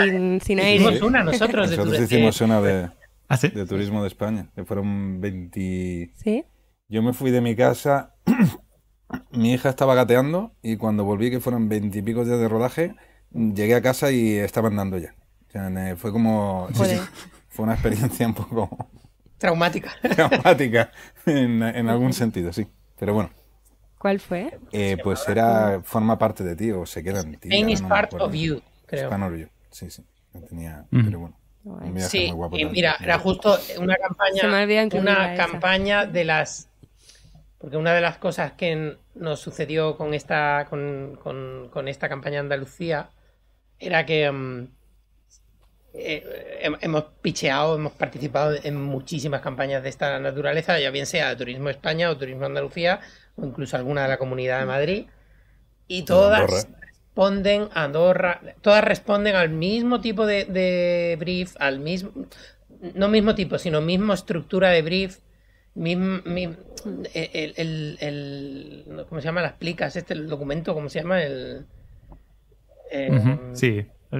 aire. Hicimos una nosotros. De nosotros hicimos una de... ¿Ah, de Turismo de España, que fueron 20... ¿Sí? Yo me fui de mi casa, <coughs> mi hija estaba gateando y cuando volví, que fueron 20 y pico días de rodaje, llegué a casa y estaba andando ya. O sea, eh, fue como... Sí, fue una experiencia un poco... <laughs> Traumática. <laughs> Traumática, en, algún sentido, sí. Pero bueno. ¿Cuál fue? Eh, pues era, forma parte de ti o se queda en ti. Spain is part of you, creo. Spain of you, sí, sí. tenía, pero bueno. Sí, mira, ¿eh? era justo una campaña, una campaña de las porque una de las cosas que nos sucedió con esta, con, con, esta campaña Andalucía era que mm, eh, hemos picheado, hemos participado en muchísimas campañas de esta naturaleza, ya bien sea de Turismo España o Turismo Andalucía o incluso alguna de la Comunidad de Madrid. Y todas, responden, a Andorra, todas responden al mismo tipo de, brief, al mismo, no mismo tipo, sino mismo estructura de brief, mismo, el, el, ¿cómo se llama? Las plicas, este el documento, ¿cómo se llama? El, eh, Sí. Ah,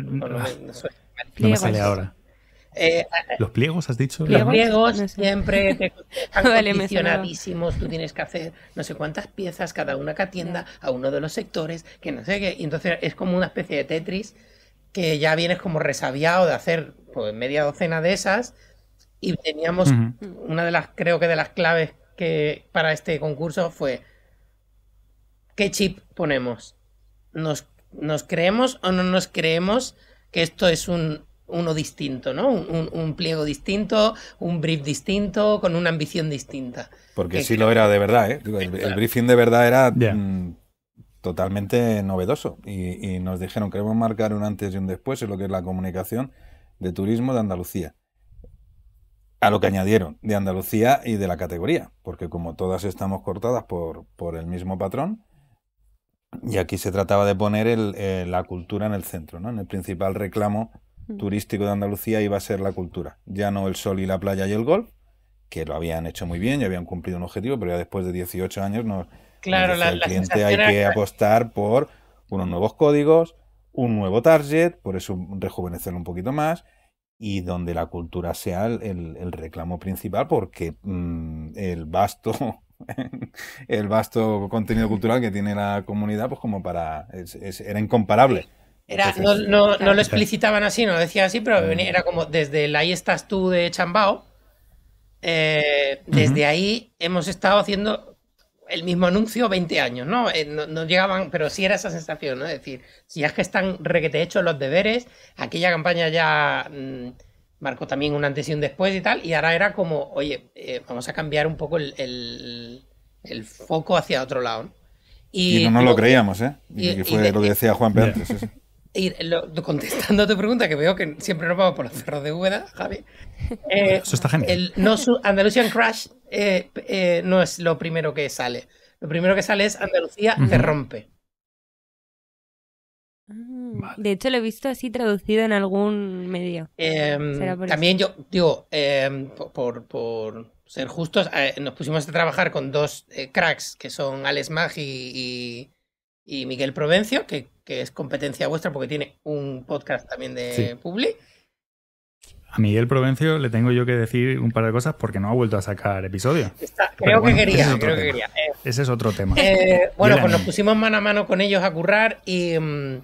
no, sale ahora. Eh, ¿Los pliegos has dicho? Los pliegos siempre <laughs> te Tú tienes que hacer no sé cuántas piezas, cada una que atienda a uno de los sectores, que no sé qué. Y entonces es como una especie de Tetris que ya vienes como resabiado de hacer pues, media docena de esas. Y teníamos una de las, creo que de las claves que para este concurso fue ¿qué chip ponemos? ¿Nos, nos creemos o no nos creemos que esto es un uno distinto, ¿no? Un, pliego distinto, un brief distinto, con una ambición distinta. Porque sí lo era de verdad, ¿eh? El, briefing de verdad era mm, totalmente novedoso y, nos dijeron queremos marcar un antes y un después en lo que es la comunicación de turismo de Andalucía. A lo que añadieron de Andalucía y de la categoría, porque como todas estamos cortadas por, el mismo patrón, y aquí se trataba de poner eh, la cultura en el centro, ¿no? en el principal reclamo Mm. turístico de Andalucía iba a ser la cultura, ya no el sol y la playa y el golf, que lo habían hecho muy bien y habían cumplido un objetivo, pero ya después de 18 años no. claro, la, el la cliente hay que apostar por unos nuevos códigos, un nuevo target, por eso rejuvenecer un poquito más y donde la cultura sea el, reclamo principal, porque mm, el vasto <laughs> el vasto contenido cultural que tiene la comunidad, pues como para era incomparable. Era, no, no, no, lo explicitaban así, no lo así, pero mm. era como desde el ahí estás tú de Chambao. Eh, desde ahí hemos estado haciendo el mismo anuncio 20 años, eh, ¿no? ¿no? llegaban, pero sí era esa sensación, ¿no? Es decir, si es que están requete hechos los deberes, aquella campaña ya mm, marcó también un antes y un después y tal, y ahora era como, oye, eh, vamos a cambiar un poco el, foco hacia otro lado, ¿no? Y, no nos lo creíamos, ¿eh? Y, fue lo que decía Juan Pérez. <laughs> Y contestando a tu pregunta, que veo que siempre nos vamos por los cerros de hueda Javi. <laughs> Eh, Eso El, no, Andalusian Crash eh, eh, no es lo primero que sale. Lo primero que sale es Andalucía se rompe. Ah, de hecho, lo he visto así traducido en algún medio. Em, también yo, digo, em, por, por, ser justos, eh, nos pusimos a trabajar con dos cracks, que son Alex Maggi y, y Miguel Provencio, que que es competencia vuestra porque tiene un podcast también de Publi. A Miguel Provencio le tengo yo que decir un par de cosas porque no ha vuelto a sacar episodio. creo, que quería, creo que quería. Eh. ese es otro tema. Eh, bueno, pues nos pusimos mano a mano con ellos a currar mm,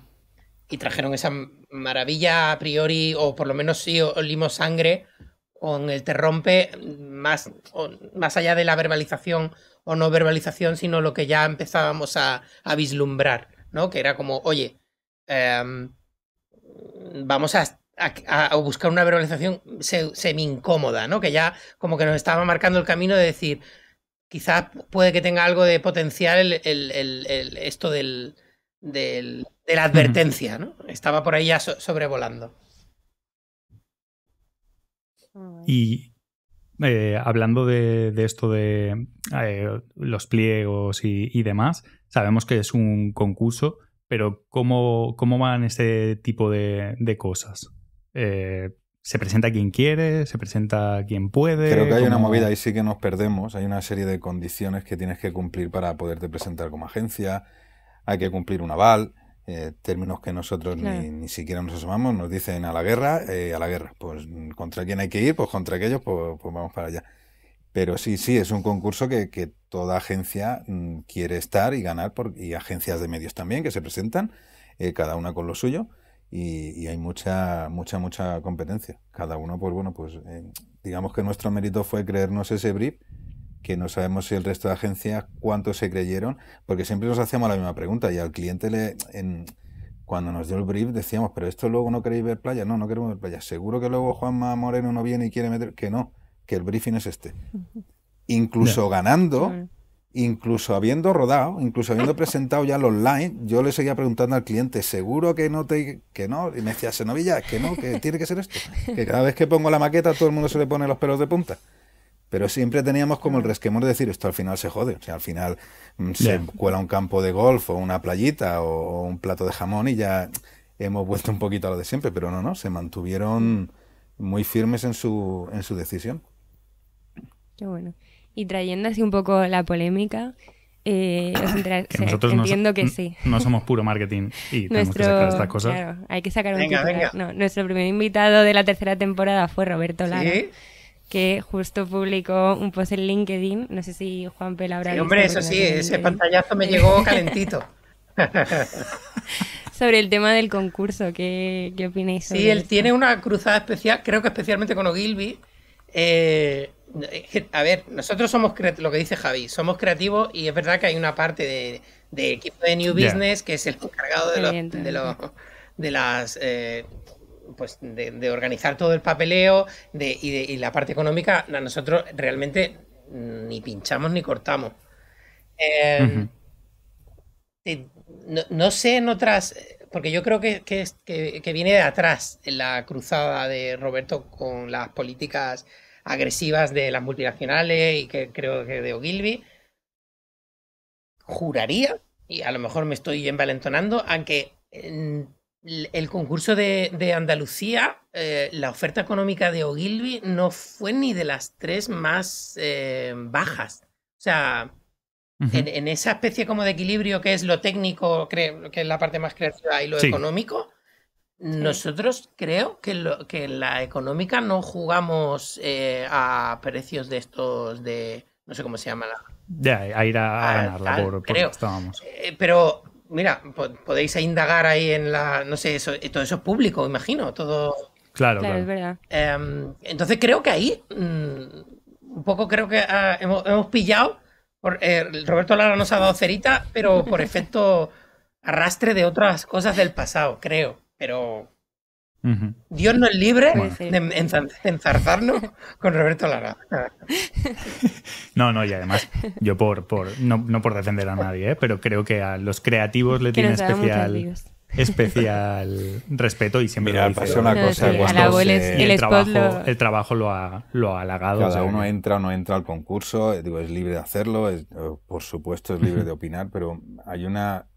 y, trajeron esa maravilla a priori, o por lo menos sí olimos sangre con el te rompe, más, más allá de la verbalización o no verbalización, sino lo que ya empezábamos a, a vislumbrar. ¿no? Que era como, oye, em, vamos a, buscar una verbalización semi-incómoda, ¿no? Que ya como que nos estaba marcando el camino de decir, quizás puede que tenga algo de potencial esto del, de la advertencia, ¿no? Estaba por ahí ya sobrevolando. Y eh, hablando de, esto de eh, los pliegos y demás, Sabemos que es un concurso, pero ¿cómo, cómo van este tipo de, cosas? Eh, ¿Se presenta quien quiere? ¿Se presenta quien puede? Creo que hay una movida, ahí sí que nos perdemos. Hay una serie de condiciones que tienes que cumplir para poderte presentar como agencia. Hay que cumplir un aval. Eh, términos que nosotros ni, ni, siquiera nos asomamos, nos dicen a la guerra, eh, a la guerra. Pues contra quién hay que ir, pues contra aquellos, pues, pues vamos para allá. Pero sí, sí, es un concurso que, toda agencia mm, quiere estar y ganar, y agencias de medios también que se presentan, eh, cada una con lo suyo, y, hay mucha, mucha, mucha competencia. Cada uno, pues bueno, pues eh, digamos que nuestro mérito fue creernos ese brief, que no sabemos si el resto de agencias cuánto se creyeron, porque siempre nos hacíamos la misma pregunta y al cliente le... cuando nos dio el brief decíamos, pero esto luego no queréis ver playa, no, no queremos ver playa. Seguro que luego Juanma Moreno no viene y quiere meter, que no, que el briefing es este. Incluso ganando, incluso habiendo rodado, incluso habiendo <laughs> presentado ya online, yo le seguía preguntando al cliente, seguro que no te, que no, y me decía, Senovilla, que no, que tiene que ser esto, <laughs> que cada vez que pongo la maqueta todo el mundo se le pone los pelos de punta. Pero siempre teníamos como el resquemor de decir, esto al final se jode, o sea, al final mm, se cuela un campo de golf o una playita o un plato de jamón y ya hemos vuelto un poquito a lo de siempre, pero no, no, se mantuvieron muy firmes en su, en su decisión. Qué bueno. Y trayendo así un poco la polémica, entiendo que sí. No somos puro marketing y tenemos que sacar estas cosas. hay que sacar un poco. Nuestro primer invitado de la tercera temporada fue Roberto Lara. que justo publicó un post en LinkedIn, no sé si Juan Pelabra. hombre, eso sí, ese pantallazo me llegó <laughs> calentito. <laughs> sobre el tema del concurso, ¿qué, opináis? Sobre sí, él tiene una cruzada especial, creo que especialmente con Ogilvy, eh, <laughs> A ver, nosotros somos lo que dice Javi, somos creativos y es verdad que hay una parte de, equipo de New Business que es el encargado de, las eh, pues de, organizar todo el papeleo y, la parte económica, nosotros realmente ni pinchamos ni cortamos. Em, no, sé en otras, porque yo creo que, que, que, viene de atrás la cruzada de Roberto con las políticas agresivas de las multinacionales y que creo que de Ogilvy, juraría, y a lo mejor me estoy envalentonando, aunque en el concurso de, de Andalucía, eh, la oferta económica de Ogilvy no fue ni de las tres más eh, bajas. O sea, en, esa especie como de equilibrio que es lo técnico, creo que es la parte más creativa y lo económico, nosotros creo que, en la económica no jugamos eh, a precios de estos de. No sé cómo se llama la. Ya, a ir a, ganar la eh, pero, mira, podéis indagar ahí en la. No sé, eso, eh, todo eso es público, imagino. Todo. Claro, claro. Em, entonces creo que ahí. Mm, un poco creo que ah, hemos, pillado. Roberto Lara nos ha dado cerita, pero por <laughs> efecto arrastre de otras cosas del pasado, creo pero Dios no es libre de enzarzarnos <laughs> con Roberto Lara. no, no, y además, yo por, no, por defender a nadie, ¿eh? pero creo que a los creativos le tiene especial especial respeto y siempre Mira, pasa una cosa el, trabajo, lo... el, trabajo, lo ha, lo halagado cada uno entra o no entra al concurso eh, digo es libre de hacerlo por supuesto es libre de opinar pero hay una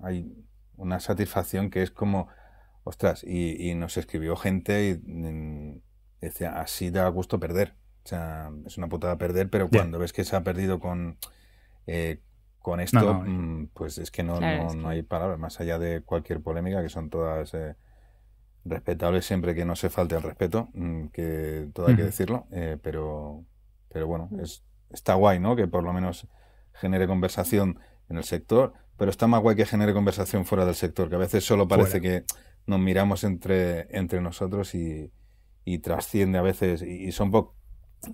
hay una satisfacción que es como ostras, y, nos escribió gente y, mm, decía, así da gusto perder. O sea, es una putada perder, pero cuando ves que se ha perdido con, eh, con esto, mm, pues es que no, hay palabras, más allá de cualquier polémica, que son todas eh, respetables siempre que no se falte el respeto, mm, que todo hay que decirlo, eh, pero, pero bueno, es, está guay, ¿no? Que por lo menos genere conversación en el sector, pero está más guay que genere conversación fuera del sector, que a veces solo parece que nos miramos entre, entre nosotros y, y trasciende a veces, y, son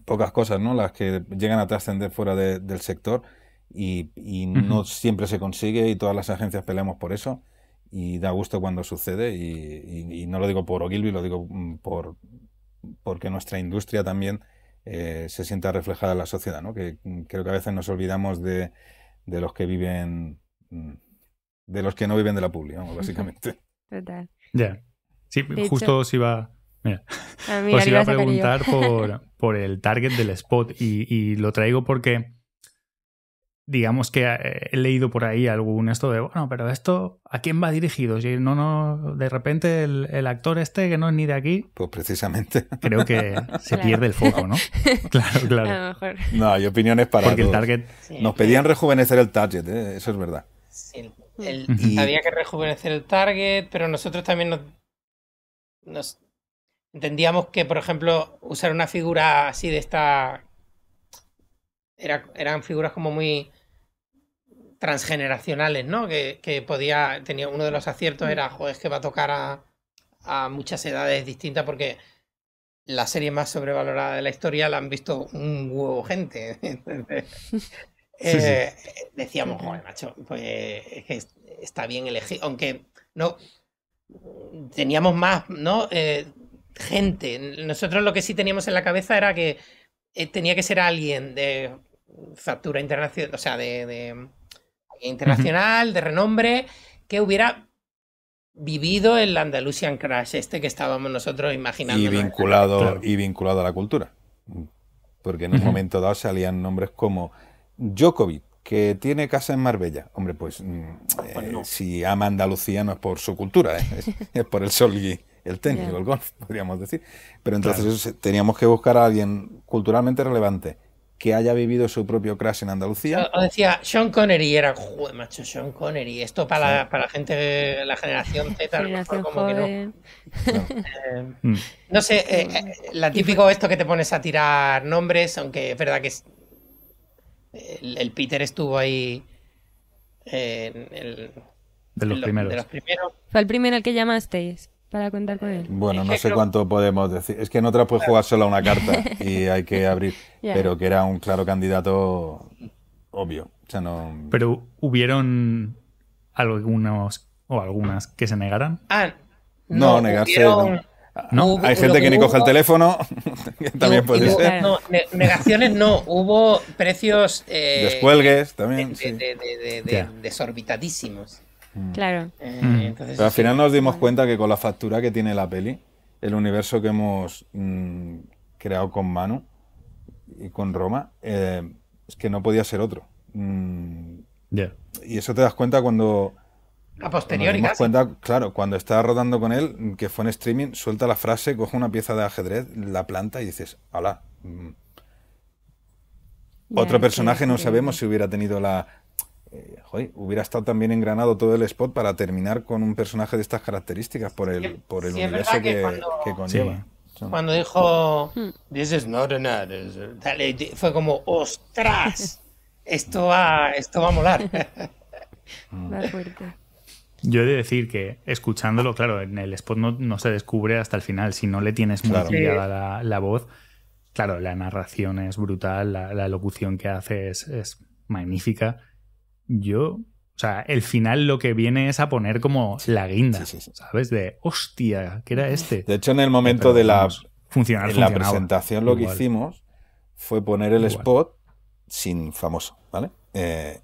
pocas cosas ¿no? las que llegan a trascender fuera de, del sector y, no siempre se consigue y todas las agencias peleamos por eso y da gusto cuando sucede y, no lo digo por Ogilvy, lo digo mm, por, porque nuestra industria también eh, se sienta reflejada en la sociedad, ¿no? que mm, creo que a veces nos olvidamos de, de los que viven, mm, de los que no viven de la publicidad básicamente. Total. Ya. Sí, justo os iba. <laughs> Ah, a preguntar <laughs> por, el target del spot y, lo traigo porque digamos que eh, he leído por ahí algún esto de, bueno, pero esto, ¿a quién va dirigido? Si no, no, de repente el, actor este que no es ni de aquí. Pues precisamente. Creo que se pierde el foco, ¿no? <laughs> claro, claro. No, hay opiniones para. Porque el target. Nos pedían rejuvenecer el target, ¿eh? eso es verdad. Sí. Mm. Había que rejuvenecer el target, pero nosotros también nos, entendíamos que, por ejemplo, usar una figura así de esta... eran figuras como muy transgeneracionales, ¿no? Que, podía, tenía uno de los aciertos era, joder, que va a tocar a, a muchas edades distintas porque la serie más sobrevalorada de la historia la han visto un huevo gente. <laughs> <laughs> Eh, decíamos, joder, macho, pues está bien elegido. Aunque no teníamos más, ¿no? Eh, gente. Nosotros lo que sí teníamos en la cabeza era que eh, tenía que ser alguien de factura internacional, o sea, de, internacional, de renombre, que hubiera vivido el Andalusian Crash, este que estábamos nosotros imaginando. Y vinculado, y vinculado a la cultura. Porque en un momento dado salían nombres como Djokovic, que tiene casa en Marbella. Hombre, pues, mm, ah, pues eh, si ama Andalucía no es por su cultura, ¿eh? <laughs> es, por el sol y el técnico podríamos decir. Pero entonces teníamos que buscar a alguien culturalmente relevante que haya vivido su propio crash en Andalucía. O, decía, Sean Connery era, joder, macho, Sean Connery. Esto para, la, para la gente, la generación Z, mejor, eh, no. sé, la típico esto que te pones a tirar nombres, aunque es verdad que el, Peter estuvo ahí en el, de, los primeros. Fue el primero al que llamasteis para contar con él. Bueno, no sé cuánto podemos decir. Es que en otras puedes jugar solo una carta y <laughs> hay que abrir, pero que era un claro candidato obvio. Pero hubieron algunos o algunas que se negaran. Ah, no, negarse hay gente que, ni coge el teléfono, <laughs> también puede ser. negaciones no, hubo precios... Eh, Descuelgues también. desorbitadísimos. Mm. Claro. Eh, mm. Pero al final nos dimos cuenta que con la factura que tiene la peli, el universo que hemos mm, creado con Manu y con Roma, eh, es que no podía ser otro. Y eso te das cuenta cuando a posteriori. claro, cuando estaba rodando con él, que fue en streaming, suelta la frase, coge una pieza de ajedrez, la planta y dices, hola. Mm. Otro personaje no sabemos si hubiera tenido la. Eh, hubiera estado también engranado todo el spot para terminar con un personaje de estas características por el, por el universo que, conlleva. Cuando dijo This is not fue como, ¡ostras! <laughs> Esto va, esto va a molar. La fuerte. Yo he de decir que escuchándolo, claro, en el spot no, se descubre hasta el final, si no le tienes muy claro. la, voz. Claro, la narración es brutal, la, locución que hace es, magnífica. Yo o sea, el final lo que viene es a poner como la guinda, ¿sabes? De hostia, ¿qué era este. De hecho, en el momento de la, funcionar, en la presentación, lo que hicimos fue poner el spot sin famoso, ¿vale? Eh,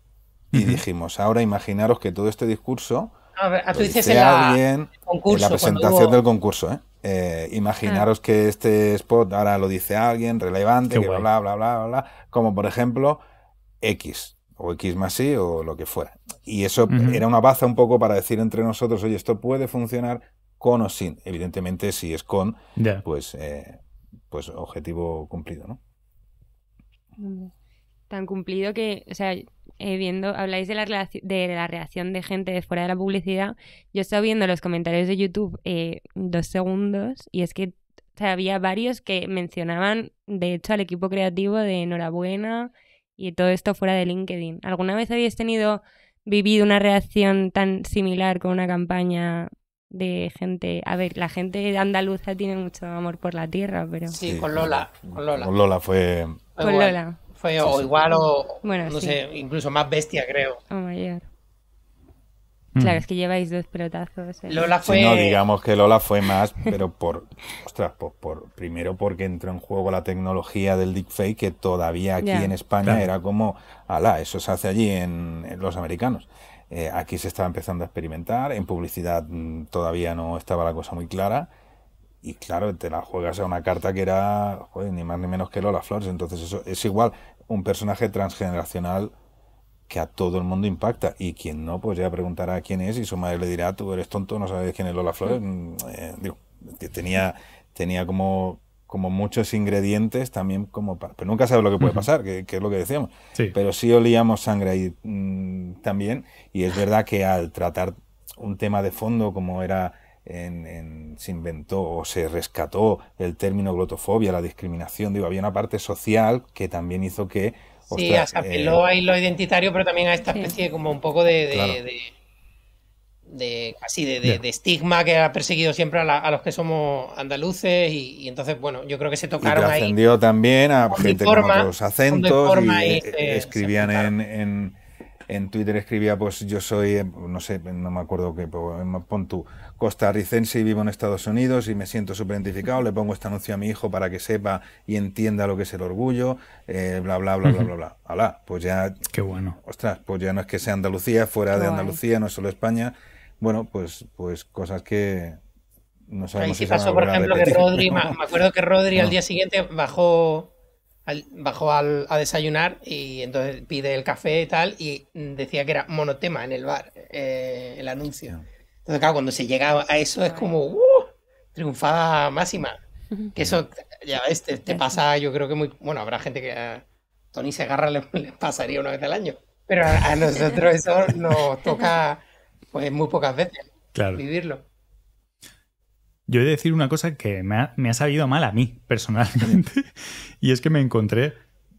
y dijimos, ahora imaginaros que todo este discurso a ver, dices en la, la presentación del concurso, ¿eh? Eh, imaginaros ah. que este spot ahora lo dice alguien relevante, que bla, bla, bla, bla, bla, como por ejemplo X, o X más Y, o lo que fuera. Y eso era una baza un poco para decir entre nosotros, oye, esto puede funcionar con o sin. Evidentemente, si es con, pues, eh, pues, objetivo cumplido, ¿no? Tan cumplido que, o sea, eh, viendo, habláis de la, de la reacción de gente de fuera de la publicidad. Yo estaba viendo los comentarios de YouTube eh, dos segundos y es que había varios que mencionaban, de hecho, al equipo creativo de enhorabuena y todo esto fuera de LinkedIn. ¿Alguna vez habéis tenido vivido una reacción tan similar con una campaña de gente. A ver, la gente andaluza tiene mucho amor por la tierra, pero. Sí, con Lola. Con Lola, con Lola fue. Con Lola. Fue o igual o, no sé, incluso más bestia, creo. Oh mm. Claro, es que lleváis dos pelotazos. Eh. Lola fue. no, digamos que Lola fue más, pero por. <laughs> ostras, por, primero porque entró en juego la tecnología del deepfake, que todavía aquí en España era como. Alá, eso se hace allí en, los americanos. Eh, aquí se estaba empezando a experimentar, en publicidad mm, todavía no estaba la cosa muy clara y claro, te la juegas a una carta que era ni más ni menos que Lola Flores. Entonces, eso es igual un personaje transgeneracional que a todo el mundo impacta. Y quien no, pues ya preguntará quién es y su madre le dirá, tú eres tonto, no sabes quién es Lola Flores. Hmm. Mm, eh, tenía, tenía como, como muchos ingredientes también como Pero nunca sabes lo que puede pasar, que, es lo que decíamos. Pero sí olíamos sangre ahí mm, también. Y es verdad que al tratar un tema de fondo como era se inventó o se rescató el término glotofobia, la discriminación. Digo, había una parte social que también hizo que. Sí, hasta eh, apeló lo identitario, pero también a esta especie como un poco de. de, de, casi de, estigma que ha perseguido siempre a, los que somos andaluces y, entonces bueno yo creo que se tocaron y ascendió también a gente con otros acentos y, e escribían en en Twitter escribía, pues yo soy, eh, no sé, no me acuerdo qué, pues, em, pon tú, costarricense y vivo en Estados Unidos y me siento súper identificado, le pongo este anuncio a mi hijo para que sepa y entienda lo que es el orgullo, eh, bla, bla, bla, bla, bla, bla. pues ya... Qué bueno. Ostras, pues ya no es que sea Andalucía, fuera de Andalucía, no es solo España. Bueno, pues, pues cosas que no sabemos Ahí sí pasó, por ejemplo, que Rodri, me acuerdo que Rodri al <laughs> día siguiente bajó bajó al, a desayunar y entonces pide el café y tal, y decía que era monotema en el bar, eh, el anuncio. Entonces, claro, cuando se llega a eso es como, ¡uh! triunfada máxima. <laughs> Que eso, ya ves, te, pasa, yo creo que muy, bueno, habrá gente que a Tony se agarra <laughs> le pasaría una vez al año, pero a, nosotros eso nos toca pues muy pocas veces vivirlo. Yo he de decir una cosa que me ha, me ha sabido mal a mí personalmente, <laughs> y es que me encontré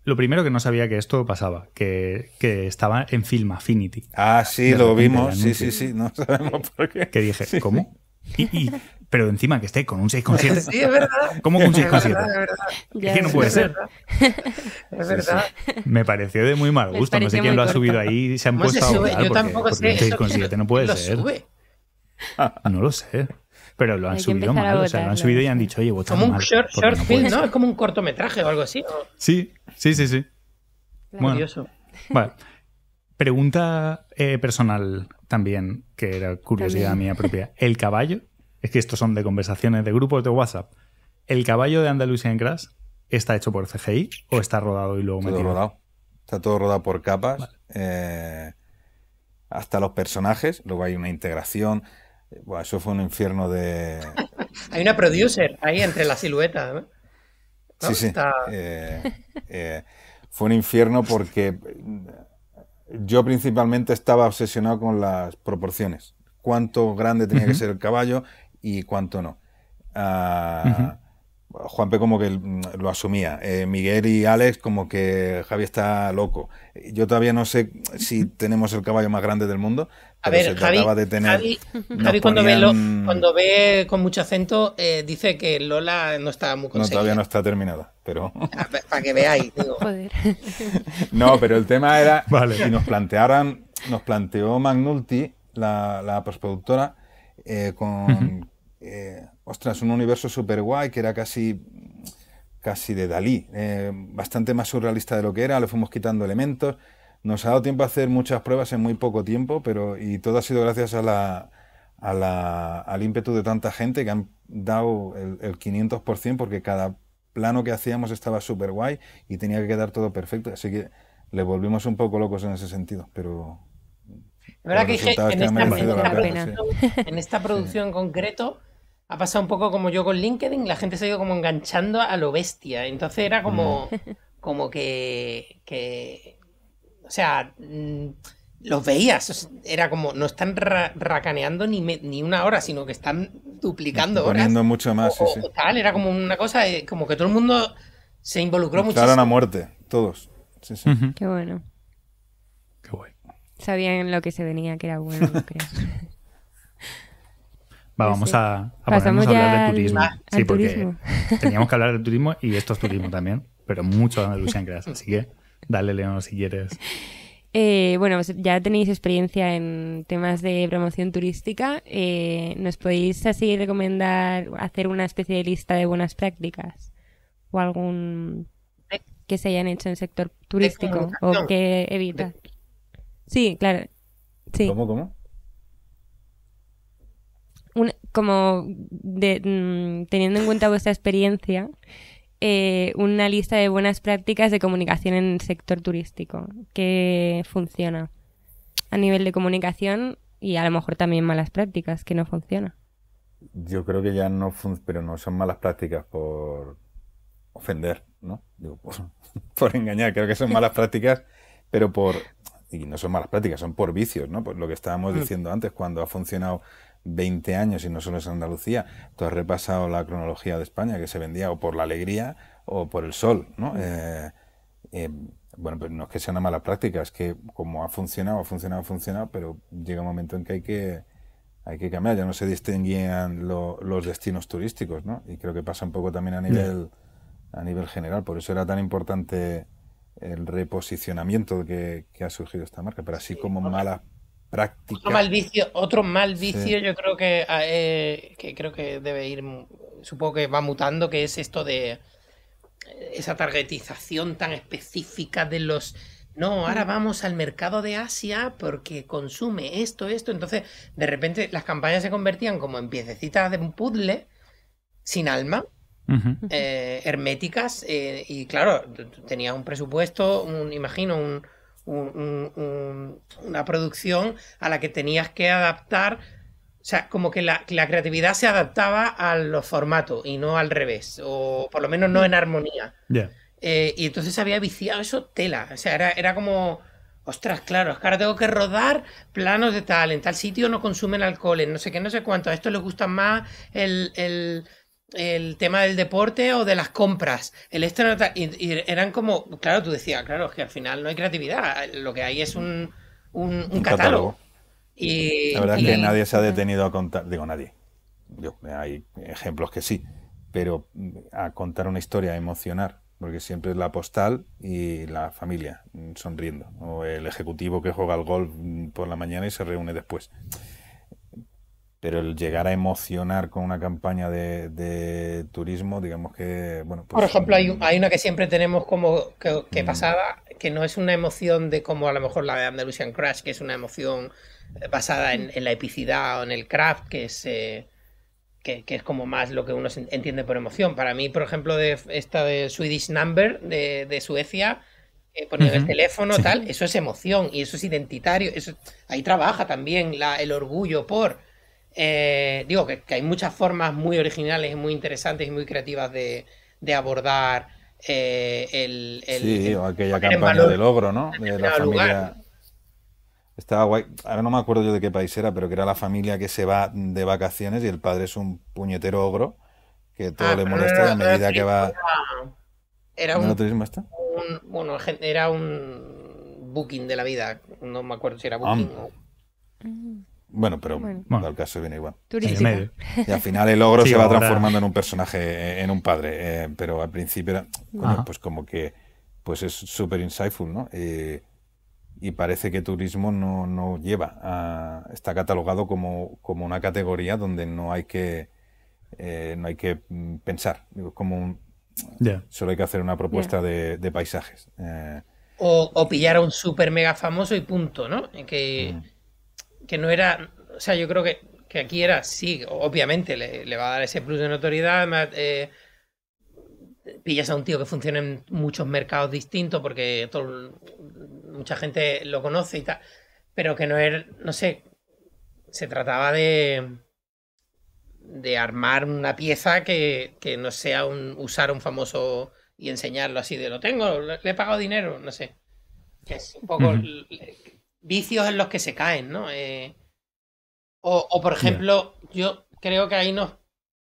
lo primero que no sabía que esto pasaba, que, que estaba en Film Affinity. Ah, sí, lo vimos. Sí, sí, sí, no sabemos por qué. Que dije, ¿cómo? Y, y, pero encima que esté con un 6,7. Sí, es verdad. ¿Cómo con un 6,7? Es, es, que no puede ser. Es verdad. Me pareció de muy mal gusto. No sé quién lo ha subido ahí se han puesto se a Yo tampoco sé. 6,7 no puede ser. No lo sé. Pero lo han subido mal, o sea, lo han subido y han dicho, oye, Como un short, film, ¿no? Es como un cortometraje o algo así. Sí, sí, sí, sí. Bueno, Pregunta eh, personal también, que era curiosidad mía propia. <laughs> ¿El caballo? Es que estos son de conversaciones de grupos de WhatsApp. ¿El caballo de en Crash está hecho por CGI o está rodado y luego todo metido? rodado. Está todo rodado por capas. Eh, hasta los personajes. Luego hay una integración. Bueno, eso fue un infierno de... <laughs> Hay una producer ahí entre la silueta, Sí, sí. Eh, eh, fue un infierno porque yo principalmente estaba obsesionado con las proporciones. Cuánto grande tenía que ser el caballo y cuánto no. Ah, Juan Juanpe como que lo asumía. Eh, Miguel y Alex como que Javier está loco. Yo todavía no sé si tenemos el caballo más grande del mundo, a ver, Javi, cuando, ve con mucho acento eh, dice que Lola no está muy conseguida. No, todavía no está terminada, pero... Ah, Para que veáis, Joder. <laughs> No, pero el tema era... <laughs> Vale. Si nos plantearan, nos planteó Magnulti, la, la postproductora, eh, con... Eh, ostras, un universo súper guay que era casi casi de Dalí, bastante más surrealista de lo que era, le fuimos quitando elementos, nos ha dado tiempo a hacer muchas pruebas en muy poco tiempo, pero y todo ha sido gracias a la, al ímpetu de tanta gente que han dado el, el 500% porque cada plano que hacíamos estaba súper guay y tenía que quedar todo perfecto. Así que le volvimos un poco locos en ese sentido, pero... verdad que, en, esta, producción en concreto ha pasado un poco como yo con LinkedIn, la gente se ha ido como enganchando a lo bestia, entonces era como, mm. como que o sea, mm, los veías, era como, no están racaneando ni, ni una hora, sino que están duplicando horas. mucho más, era como una cosa, eh, como que todo el mundo se involucró mucho. a muerte, todos. Sí, sí. Qué bueno. Qué bueno. Sabían lo que se venía, que era bueno, <laughs> Va, vamos a, a a hablar del turismo. sí, porque teníamos que hablar del turismo y esto es turismo <laughs> también, pero mucho de en Grass, así que Dale, León, si quieres. <laughs> Eh, bueno, pues ya tenéis experiencia en temas de promoción turística. Eh, ¿Nos podéis así recomendar hacer una especie de lista de buenas prácticas? ¿O algún que se hayan hecho en el sector turístico? ¿O que evita? Sí, claro. ¿Cómo, cómo? como mm, teniendo en cuenta vuestra experiencia, eh, una lista de buenas prácticas de comunicación en el sector turístico que funciona a nivel de comunicación y a lo mejor también malas prácticas que no funciona. Yo creo que ya no funciona pero no son malas prácticas por ofender, ¿no? por, <laughs> por engañar, creo que son malas prácticas, pero por y no son malas prácticas, son por vicios, ¿no? Por lo que estábamos mm. diciendo antes, cuando ha funcionado 20 años y no solo es Andalucía. Tú has repasado la cronología de España que se vendía o por la alegría o por el sol, ¿no? Eh, eh, bueno, pues no es que sea una mala práctica, es que como ha funcionado, ha funcionado, ha funcionado, pero llega un momento en que hay que, hay que cambiar, ya no se distinguían los destinos turísticos, ¿no? Y creo que pasa un poco también a nivel, a nivel general, por eso era tan importante el reposicionamiento que, que ha surgido esta marca, pero así como mala práctica. Otro mal vicio, otro yo creo ah, eh, que, creo que debe ir, supongo que va mutando, que es esto de eh, esa targetización tan específica de los... No, ahora mm. vamos al mercado de Asia porque consume esto, esto. Entonces, de repente las campañas se convertían como en piececitas de un puzzle sin alma, eh, herméticas. y claro, tenía un presupuesto, un, imagino, un, una producción a la que tenías que adaptar. O sea, como que la, creatividad se adaptaba a los formatos y no al revés, o por lo menos no en armonía. Eh, y entonces había viciado eso tela. O sea, era, como, ostras, claro, es que ahora tengo que rodar planos de tal, en tal sitio no consumen en no sé qué, no sé cuánto. A esto les gusta más el el tema del deporte o de las compras. El extra eran como, claro, tú decías, claro, es que al final no hay creatividad, lo que hay es un, un, catálogo. Y, la verdad es que nadie se ha detenido a contar, digo nadie, hay ejemplos que sí, pero a contar una historia, a emocionar, porque siempre es la postal y la familia mm, sonriendo, o el ejecutivo que juega al golf mm, por la mañana y se reúne después pero el llegar a emocionar con una campaña de, turismo, digamos que, bueno... Pues por ejemplo, mm. hay, una que siempre tenemos como que, mm. pasada, que no es una emoción de como a lo mejor la de Andalusian Crash, que es una emoción eh, basada en, la epicidad o en el craft, que es... Eh, es como más lo que uno entiende por emoción. Para mí, por ejemplo, de esta de Swedish Number de, Suecia, eh, poner el teléfono, tal, eso es emoción y eso es identitario. Eso, ahí trabaja también el orgullo por. Eh, digo que, hay muchas formas muy originales muy interesantes y muy creativas de, abordar eh, el, Sí, o aquella campaña del ogro, ¿no? De la familia. Estaba guay. Ahora no me acuerdo yo de qué país era, pero que era la familia que se va de vacaciones y el padre es un puñetero ogro que todo ah, le molesta a medida que va. Era este? un, Bueno, era un booking de la vida. No me acuerdo si era booking o. Mm. Bueno, pero en al caso viene igual. <laughs> Y al final el ogro se va transformando en un personaje, en un padre, eh, pero al principio era, pues como que pues es súper insightful, ¿no? Eh, y parece que turismo no, lleva, a, está catalogado como, como, una categoría donde no hay que, eh, no hay que mm, pensar, como solo hay que hacer una propuesta de, paisajes. O, pillar a un súper mega famoso y punto, ¿no? Que, mm que no era, o sea, yo creo que, que aquí era, sí, obviamente le, va a dar ese plus de notoriedad, eh, pillas a un tío que funciona en muchos mercados distintos porque mucha gente lo conoce y tal, pero que no era, no sé, se trataba de de armar una pieza que, que no sea un, usar un famoso y enseñarlo así de lo tengo, le, he pagado dinero, no sé. es un poco vicios en los que se caen, ¿no? Eh, o, o, por ejemplo, yo creo que ahí nos.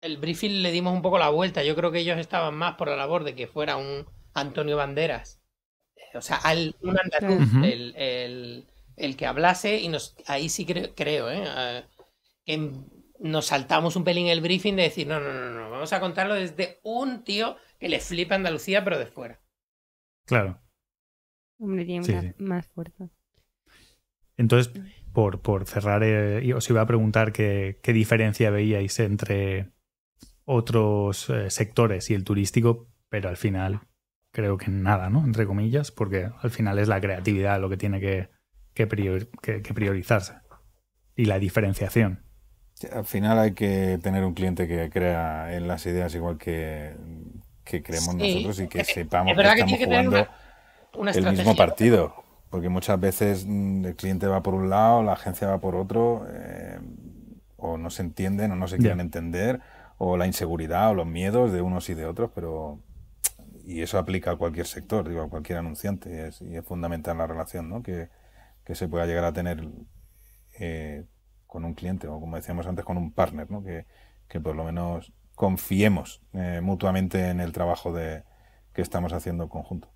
El briefing le dimos un poco la vuelta. Yo creo que ellos estaban más por la labor de que fuera un Antonio Banderas. Eh, o sea, un andaluz, el, el, que hablase, y nos, ahí sí creo, ¿eh? Ah, que nos saltamos un pelín el briefing de decir, no, no, no, no, vamos a contarlo desde un tío que le flipa Andalucía, pero de fuera. Claro. Hombre, tiene más, más fuerza. Entonces, mm. por, cerrar, eh, os iba a preguntar qué, diferencia veíais entre otros eh, sectores y el turístico, pero al final creo que nada, ¿no? Entre comillas, porque al final es la creatividad lo que tiene que, priorizarse y la diferenciación. Al final hay que tener un cliente que crea en las ideas igual que, que creemos nosotros y que sepamos es que estamos jugando el mismo partido porque muchas veces mm, el cliente va por un lado, la agencia va por otro, eh, o no se entienden o no se quieren entender, o la inseguridad o los miedos de unos y de otros, pero y eso aplica a cualquier sector, digo, a cualquier anunciante, y es, fundamental la relación que, se pueda llegar a tener eh, con un cliente, o como decíamos antes, con un partner, ¿no? que, por lo menos confiemos eh, mutuamente en el trabajo de, que estamos haciendo conjunto.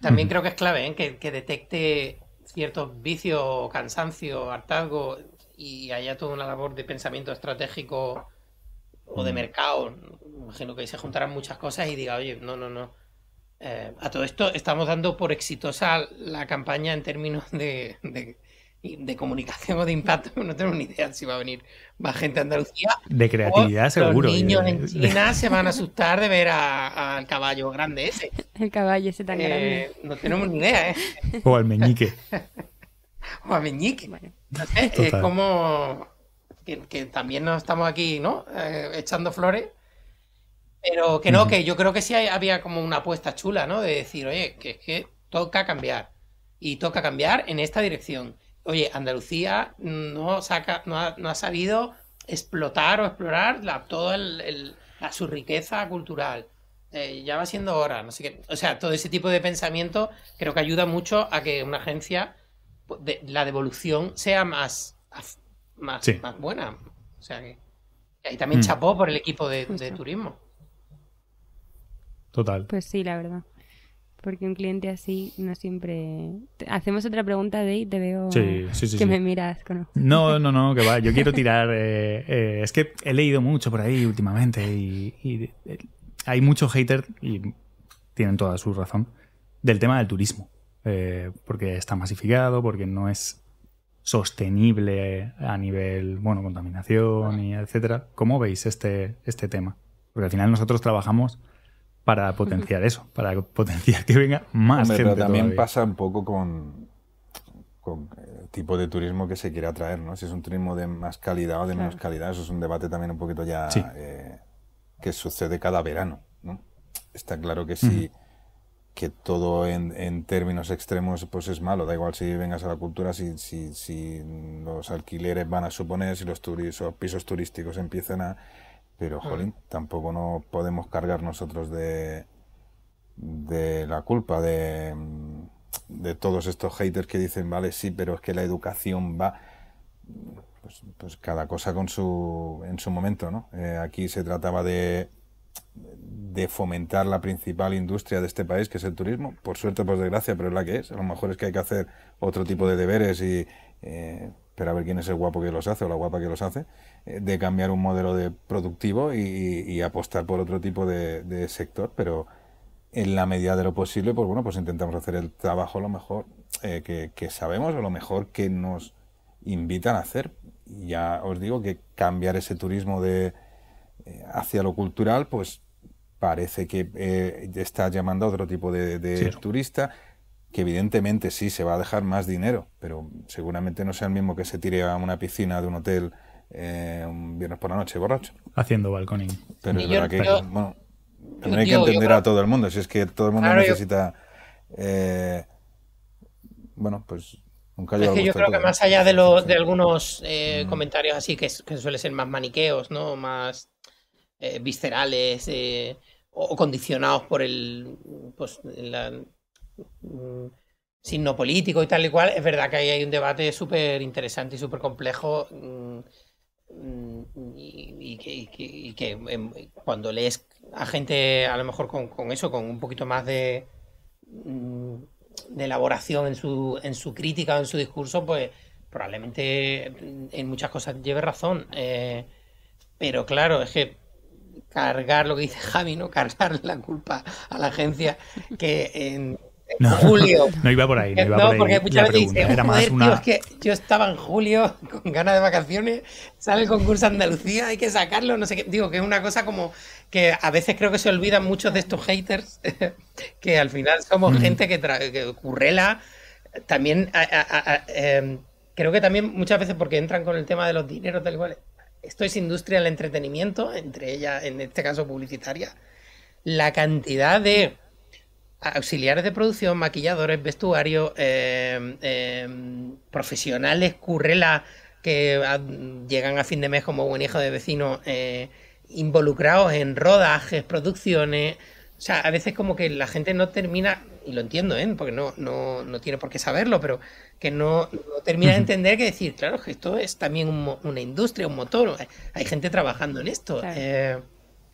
También creo que es clave ¿eh? que, detecte ciertos vicios, cansancio, hartazgo y haya toda una labor de pensamiento estratégico o de mm. mercado. Imagino que se juntarán muchas cosas y diga, oye, no, no, no. Eh, a todo esto estamos dando por exitosa la campaña en términos de, de comunicación o de impacto, <laughs> no tenemos ni idea si va a venir más gente a Andalucía. De creatividad, seguro. Los niños eh. en China se van a asustar de ver al caballo grande ese. <laughs> El caballo ese tan eh, grande. No tenemos ni idea, ¿eh? <laughs> O al meñique. o al meñique. es como que, también no estamos aquí, ¿no? Eh, echando flores. Pero que no, que yo creo que sí había como una apuesta chula, ¿no? De decir, oye, que es que toca cambiar. Y toca cambiar en esta dirección oye, Andalucía no, saca, no, ha, no ha sabido explotar o explorar la, toda la, su riqueza cultural. Eh, ya va siendo hora, no sé qué. O sea, todo ese tipo de pensamiento creo que ayuda mucho a que una agencia, pues, de, la devolución sea más, más, buena. O sea que ahí también mm. chapó por el equipo de turismo. Total. Pues sí, la verdad porque un cliente así no siempre... Hacemos otra pregunta de y te veo que me miras con... No, no, no, que va, yo quiero <laughs> tirar... Eh, eh, es que he leído mucho por ahí últimamente y, eh, hay mucho hater y tienen toda su razón, del tema del turismo, porque está masificado, porque no es sostenible a nivel, bueno, contaminación y etcétera. ¿Cómo veis este, este tema? Porque al final nosotros trabajamos para potenciar eso, para potenciar que venga más gente. Pero también pasa un poco con, con el tipo de turismo que se quiere atraer, ¿no? Si es un turismo de más calidad o de menos calidad, eso es un debate también un poquito ya eh, que sucede cada verano, ¿no? Está claro que sí. que todo en, términos extremos pues es malo. Da igual si vengas a la cultura, si, si, los alquileres van a suponer, si los, los pisos turísticos empiezan a, pero, mm. jolín, tampoco no podemos cargar nosotros de, de la culpa de, de todos estos haters que dicen, vale, sí, pero es que la educación va... Pues, pues cada cosa con su, en su momento. ¿no? Eh, aquí se trataba de, fomentar la principal industria de este país, que es el turismo. Por suerte, por desgracia, pero es la que es. A lo mejor es que hay que hacer otro tipo de deberes y eh, pero a ver quién es el guapo que los hace o la guapa que los hace, eh, de cambiar un modelo de productivo y, apostar por otro tipo de, sector, pero en la medida de lo posible, pues bueno, pues intentamos hacer el trabajo lo mejor eh, que, sabemos o lo mejor que nos invitan a hacer. Ya os digo que cambiar ese turismo de eh, hacia lo cultural, pues parece que está llamando a otro tipo de, de turista que evidentemente sí se va a dejar más dinero, pero seguramente no sea el mismo que se tire a una piscina de un hotel eh, un viernes por la noche borracho. Haciendo balconing. Pero es verdad que bueno, no hay que entender a todo el mundo, si es que todo el mundo necesita... Eh, bueno, pues es que yo creo que más allá de, de algunos eh, mm. comentarios así que, suelen ser más maniqueos, ¿no? Más viscerales o, condicionados por el, pues, la, Mm, sin signo político y tal y cual, es verdad que ahí hay un debate súper interesante y súper complejo. Mm, mm, y, que, em, cuando lees a gente a lo mejor con, eso, con un poquito más de, elaboración en su, en su crítica o en su discurso, pues probablemente en muchas cosas lleve razón. Eh, pero claro, es que cargar lo que dice <laughs> Javi, ¿no? Cargar la culpa a la agencia que en no, julio. <laughs> No iba por ahí. No, iba porque muchas veces que yo estaba en julio <laughs> con ganas de vacaciones, sale el concurso Andalucía, hay que sacarlo, no sé qué. Digo, que es una cosa como que a veces creo que se olvidan muchos de estos haters, <laughs> que al final somos mm. gente que, que currela. También, em, creo que también muchas veces porque entran con el tema de los dineros, tal cual. Esto es industria del entretenimiento, entre ellas, en este caso publicitaria. La cantidad de auxiliares de producción, maquilladores, vestuarios, em, em, profesionales, currela que ah, llegan a fin de mes como buen hijo de vecino, eh, involucrados en rodajes, producciones. O sea, a veces como que la gente no termina, y lo entiendo, ¿eh? porque no, no, tiene por qué saberlo, pero que no, termina de entender que decir, claro, que esto es también una industria, un motor, hay gente trabajando en esto. Eh,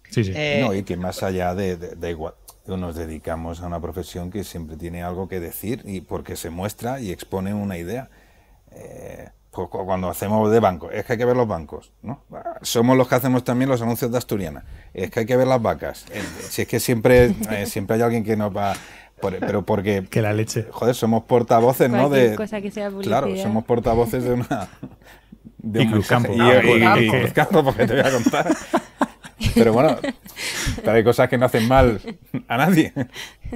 sí, sí. no, y que más allá de, de igual, nos dedicamos a una profesión que siempre tiene algo que decir y porque se muestra y expone una idea. Eh, pues cuando hacemos de banco, es que hay que ver los bancos, ¿no? Ah, somos los que hacemos también los anuncios de Asturiana, es que hay que ver las vacas. Eh, si es que siempre, eh, siempre hay alguien que nos va... Por, pero porque... <laughs> Que la leche. Joder, somos portavoces, ¿no? de, cosa que sea Claro, somos portavoces de una... De y un campo Y, ah, porque te voy a contar. Pero bueno, <laughs> hay cosas que no hacen mal a nadie.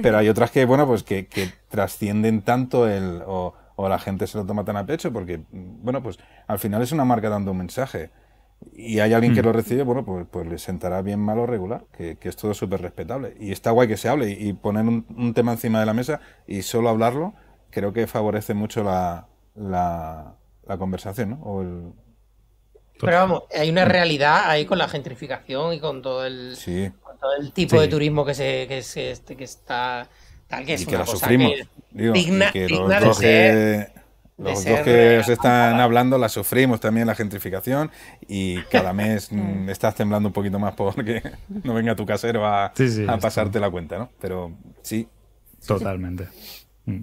Pero hay otras que, bueno, pues que, trascienden tanto el... O, la gente se lo toma tan a pecho porque, bueno, pues al final es una marca dando un mensaje y hay alguien que mm. lo recibe, bueno, pues, pues le sentará bien malo regular, que, es todo súper respetable. Y está guay que se hable y, poner un, tema encima de la mesa y solo hablarlo creo que favorece mucho la, la, conversación ¿no? o, el, pero vamos, hay una mm. realidad ahí con la gentrificación y con todo el, tipo de turismo que se, que, este, está tal que es una cosa sufrimos. digna, los que, los dos que os eh, están hablando la sufrimos también la gentrificación y cada <laughs> mes mm, estás temblando un poquito más porque <laughs> no venga tu casero a, a pasarte la cuenta, ¿no? Pero sí. Totalmente. Mm.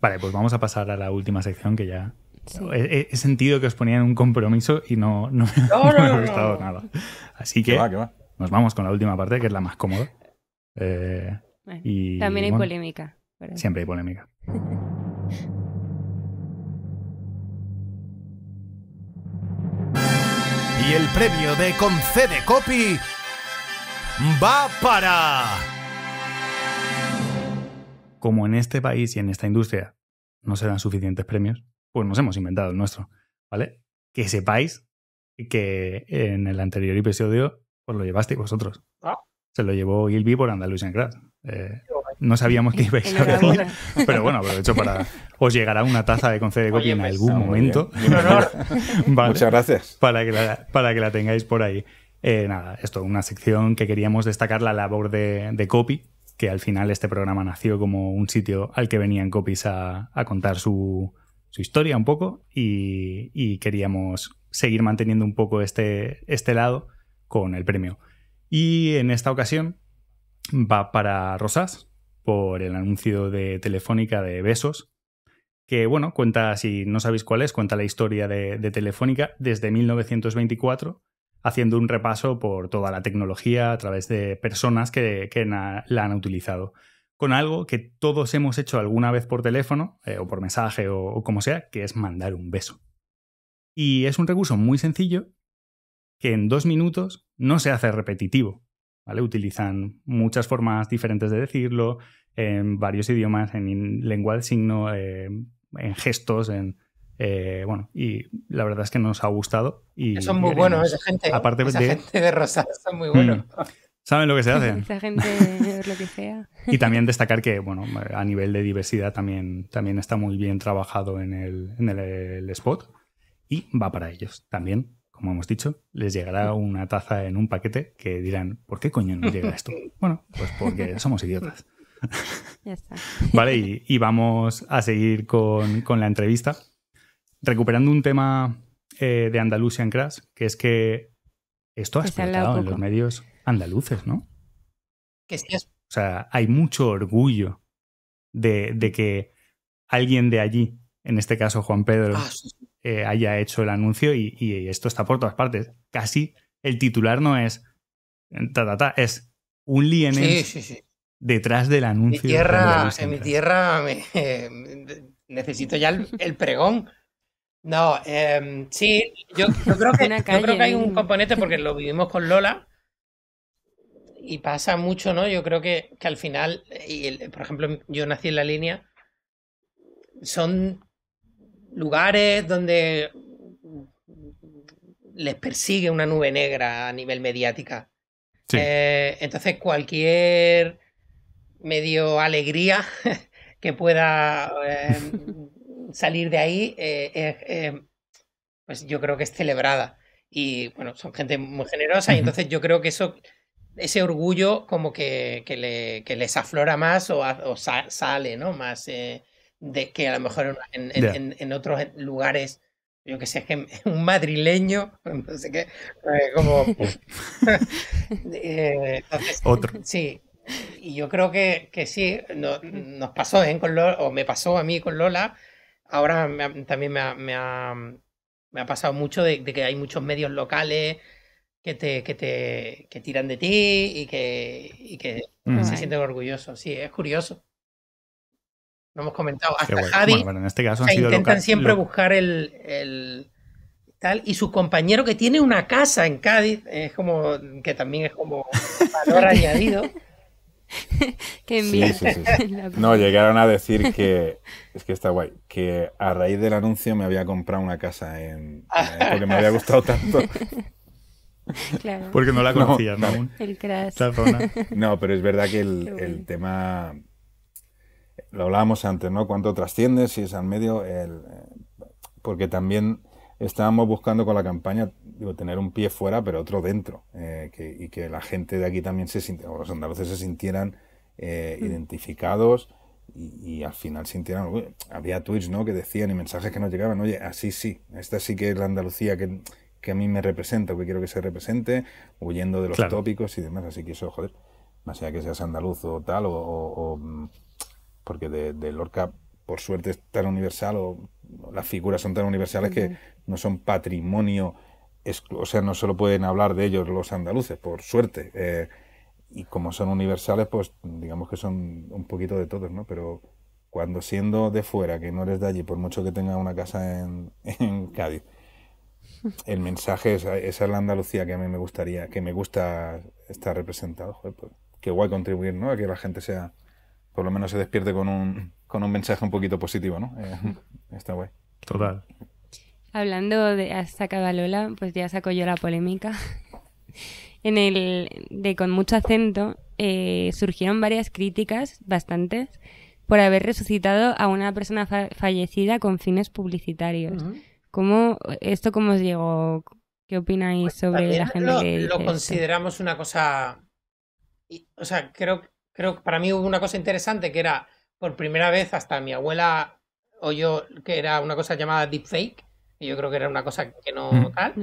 Vale, pues vamos a pasar a la última sección que ya He, sentido que os ponían un compromiso y no, <laughs> me, ha gustado nada. Así que, nos vamos con la última parte, que es la más cómoda. Eh, también hay polémica. Siempre hay polémica. <laughs> y el premio de Concede Copy va para... Como en este país y en esta industria no se dan suficientes premios, pues nos hemos inventado el nuestro, ¿vale? Que sepáis que en el anterior episodio os pues lo llevasteis vosotros. Ah. Se lo llevó Gilby por Andalusian Crash. Eh, no sabíamos que ibais a venir, pero bueno, aprovecho para... Os llegará una taza de concede de copia en pues, algún momento. <laughs> Muchas gracias. Para que, la, para que la tengáis por ahí. Eh, nada, esto, una sección que queríamos destacar la labor de, Copy, que al final este programa nació como un sitio al que venían copies a contar su, su historia un poco y, queríamos seguir manteniendo un poco este, este, lado con el premio. Y en esta ocasión va para Rosas por el anuncio de Telefónica de Besos, que bueno, cuenta, si no sabéis cuál es, cuenta la historia de, Telefónica desde 1924, haciendo un repaso por toda la tecnología a través de personas que, la han utilizado con algo que todos hemos hecho alguna vez por teléfono eh, o por mensaje o, como sea, que es mandar un beso. Y es un recurso muy sencillo que en dos minutos no se hace repetitivo. ¿vale? Utilizan muchas formas diferentes de decirlo, en varios idiomas, en lengua de signo, eh, en gestos, en... Eh, bueno, y la verdad es que nos ha gustado. Y son muy buenos esa gente. Aparte de... gente son muy mm. buenos saben lo que se <laughs> hace? gente <laughs> lo que sea. y también destacar que, bueno, a nivel de diversidad también, también está muy bien trabajado en el, en el, spot y va para ellos también. Como hemos dicho, les llegará una taza en un paquete que dirán, ¿por qué coño no llega esto? <laughs> Bueno, pues porque somos idiotas. Ya está. Vale, y, y, vamos a seguir con, con, la entrevista. Recuperando un tema eh, de Andalusian Crash, que es que esto ha explotado en los medios andaluces, ¿no? O sea, hay mucho orgullo de, que alguien de allí, en este caso Juan Pedro, ah, eh, haya hecho el anuncio y, esto está por todas partes. Casi el titular no es eh, ta, ta, ta es un sí. detrás del anuncio. tierra, en mi tierra <laughs> necesito ya el, pregón. No, em, sí, yo, creo que, <laughs> yo, creo que, hay un componente porque lo vivimos con Lola, y pasa mucho, ¿no? Yo creo que, al final, por ejemplo, yo nací en la línea, son lugares donde les persigue una nube negra a nivel mediática. Eh, entonces, cualquier medio alegría <laughs> que pueda eh, salir de ahí, eh, pues yo creo que es celebrada. Y bueno, son gente muy generosa y entonces yo creo que eso ese orgullo como que, que, le, que les aflora más o, sale, ¿no? Más eh, de que a lo mejor en, otros lugares, yo que sé, <laughs> un madrileño, no sé qué, eh, como... <laughs> Eh, Otro. Sí. Y yo creo que, que sí, nos pasó o me pasó a mí con Lola, ahora también me ha, me, pasado mucho de que hay muchos medios locales que te, que te que tiran de ti y que, y que mm. se sienten orgullosos. Sí, es curioso. Lo hemos comentado. Hasta este Cádiz intentan siempre buscar el, tal. Y su compañero que tiene una casa en Cádiz, es como que también es como valor <laughs> añadido. que envidia. Sí, <laughs> No, llegaron a decir que. Es que está guay. Que a raíz del anuncio me había comprado una casa en porque me había gustado tanto. <laughs> <laughs> Porque no la conocías aún. El crash. No, pero es verdad que el, tema. Lo hablábamos antes, ¿no? Cuánto trasciende, si es al medio. El, eh, porque también estábamos buscando con la campaña tener un pie fuera, pero otro dentro. Eh, y que la gente de aquí también se sintiera, o los andaluces se sintieran eh, mm. identificados. Y, al final sintieran, había tweets ¿no? que decían y mensajes que nos llegaban, oye, así sí, esta sí que es la Andalucía que, que a mí me representa o que quiero que se represente, huyendo de los tópicos y demás. Así que eso, joder, más allá que seas andaluz o tal, o, porque de, Lorca, por suerte, es tan universal, o, las figuras son tan universales que no son patrimonio, o sea, no solo pueden hablar de ellos los andaluces, por suerte. Eh, y como son universales, pues digamos que son un poquito de todos, ¿no? Pero cuando siendo de fuera, que no eres de allí, por mucho que tenga una casa en <laughs> Cádiz, el mensaje es, esa es la Andalucía que a mí me gustaría, que me gusta estar representado. Pues, qué guay contribuir, ¿no? A que la gente sea, por lo menos se despierte con un, con un mensaje un poquito positivo, ¿no? Eh, <laughs> está guay. Total. Hablando de, hasta cabalola Lola, pues ya saco yo la polémica. en el de con mucho acento eh, surgieron varias críticas, bastantes, por haber resucitado a una persona fallecida con fines publicitarios. ¿Cómo, ¿Esto cómo os llegó? ¿Qué opináis pues sobre la gente lo, consideramos una cosa... o sea, creo, creo que para mí hubo una cosa interesante que era, por primera vez, hasta mi abuela oyó que era una cosa llamada deepfake, y yo creo que era una cosa que no mm. tal.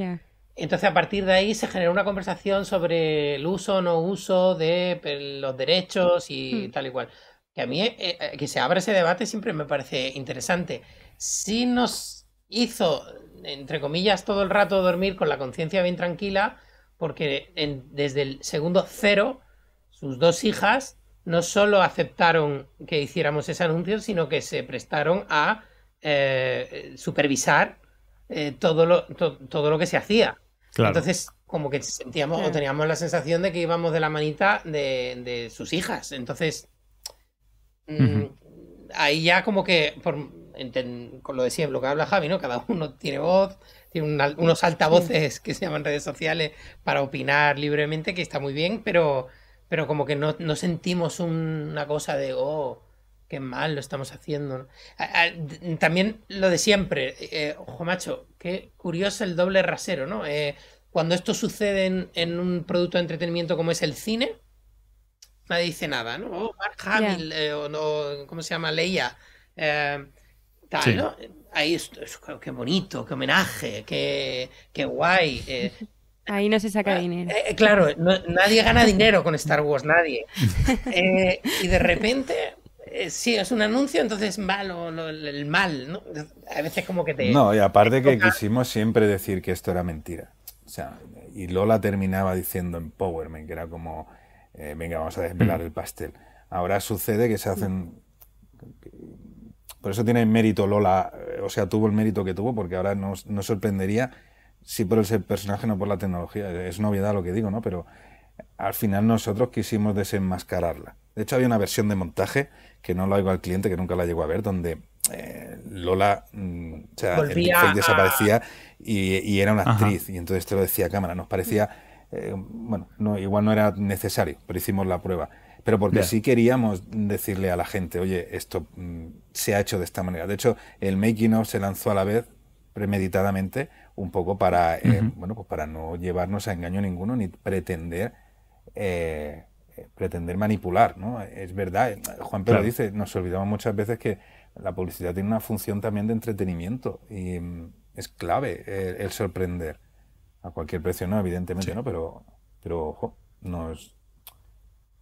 Entonces, a partir de ahí se generó una conversación sobre el uso o no uso de los derechos y mm. tal y cual. Que a mí, eh, eh, que se abra ese debate siempre me parece interesante. Si nos hizo, entre comillas, todo el rato dormir con la conciencia bien tranquila, porque desde el segundo cero, sus dos hijas no solo aceptaron que hiciéramos ese anuncio, sino que se prestaron a eh, supervisar eh, todo, lo, todo lo que se hacía. Entonces, como que sentíamos o teníamos la sensación de que íbamos de la manita de, sus hijas. Entonces, mm, ahí ya como que, por, con lo de siempre, lo que habla Javi, ¿no? Cada uno tiene voz, tiene unos altavoces que se llaman redes sociales para opinar libremente, que está muy bien, pero, pero como que no, sentimos una cosa de, oh, qué mal lo estamos haciendo. también lo de siempre, eh, ojo macho, qué curioso el doble rasero, ¿no? Eh, cuando esto sucede en, un producto de entretenimiento como es el cine, nadie dice nada, ¿no? Oh, eh, o no, ¿cómo se llama? Leia. Eh, ¿no? Ahí esto, qué bonito, qué homenaje, qué, guay. Eh. <laughs> Ahí no se saca ah, dinero. Eh, eh, claro, nadie gana dinero con Star Wars, nadie. <laughs> y de repente, si es un anuncio, entonces malo, el mal, A veces como que te... No, y aparte que quisimos siempre decir que esto era mentira. O sea, y Lola terminaba diciendo en Powerman que era como, venga, vamos a desvelar mm. el pastel. Ahora sucede que se hacen por eso tiene mérito Lola, eh, o sea, tuvo el mérito que tuvo, porque ahora nos, sorprendería si por el personaje no por la tecnología. Eh, es novedad lo que digo, ¿no? Pero eh, al final nosotros quisimos desenmascararla. De hecho, había una versión de montaje que no la oigo al cliente, que nunca la llegó a ver, donde Lola mm, o sea, desaparecía y, era una actriz. Y entonces te lo decía a cámara. Nos parecía, bueno, no, igual no era necesario, pero hicimos la prueba pero porque sí queríamos decirle a la gente, oye, esto mm, se ha hecho de esta manera. De hecho, el making of se lanzó a la vez premeditadamente, un poco para, eh, bueno, pues para no llevarnos a engaño ninguno ni pretender eh, eh, pretender manipular, ¿no? Es verdad, Juan Pedro dice, nos olvidamos muchas veces que la publicidad tiene una función también de entretenimiento y mm, es clave el, sorprender. A cualquier precio no, evidentemente no, pero, pero ojo, nos,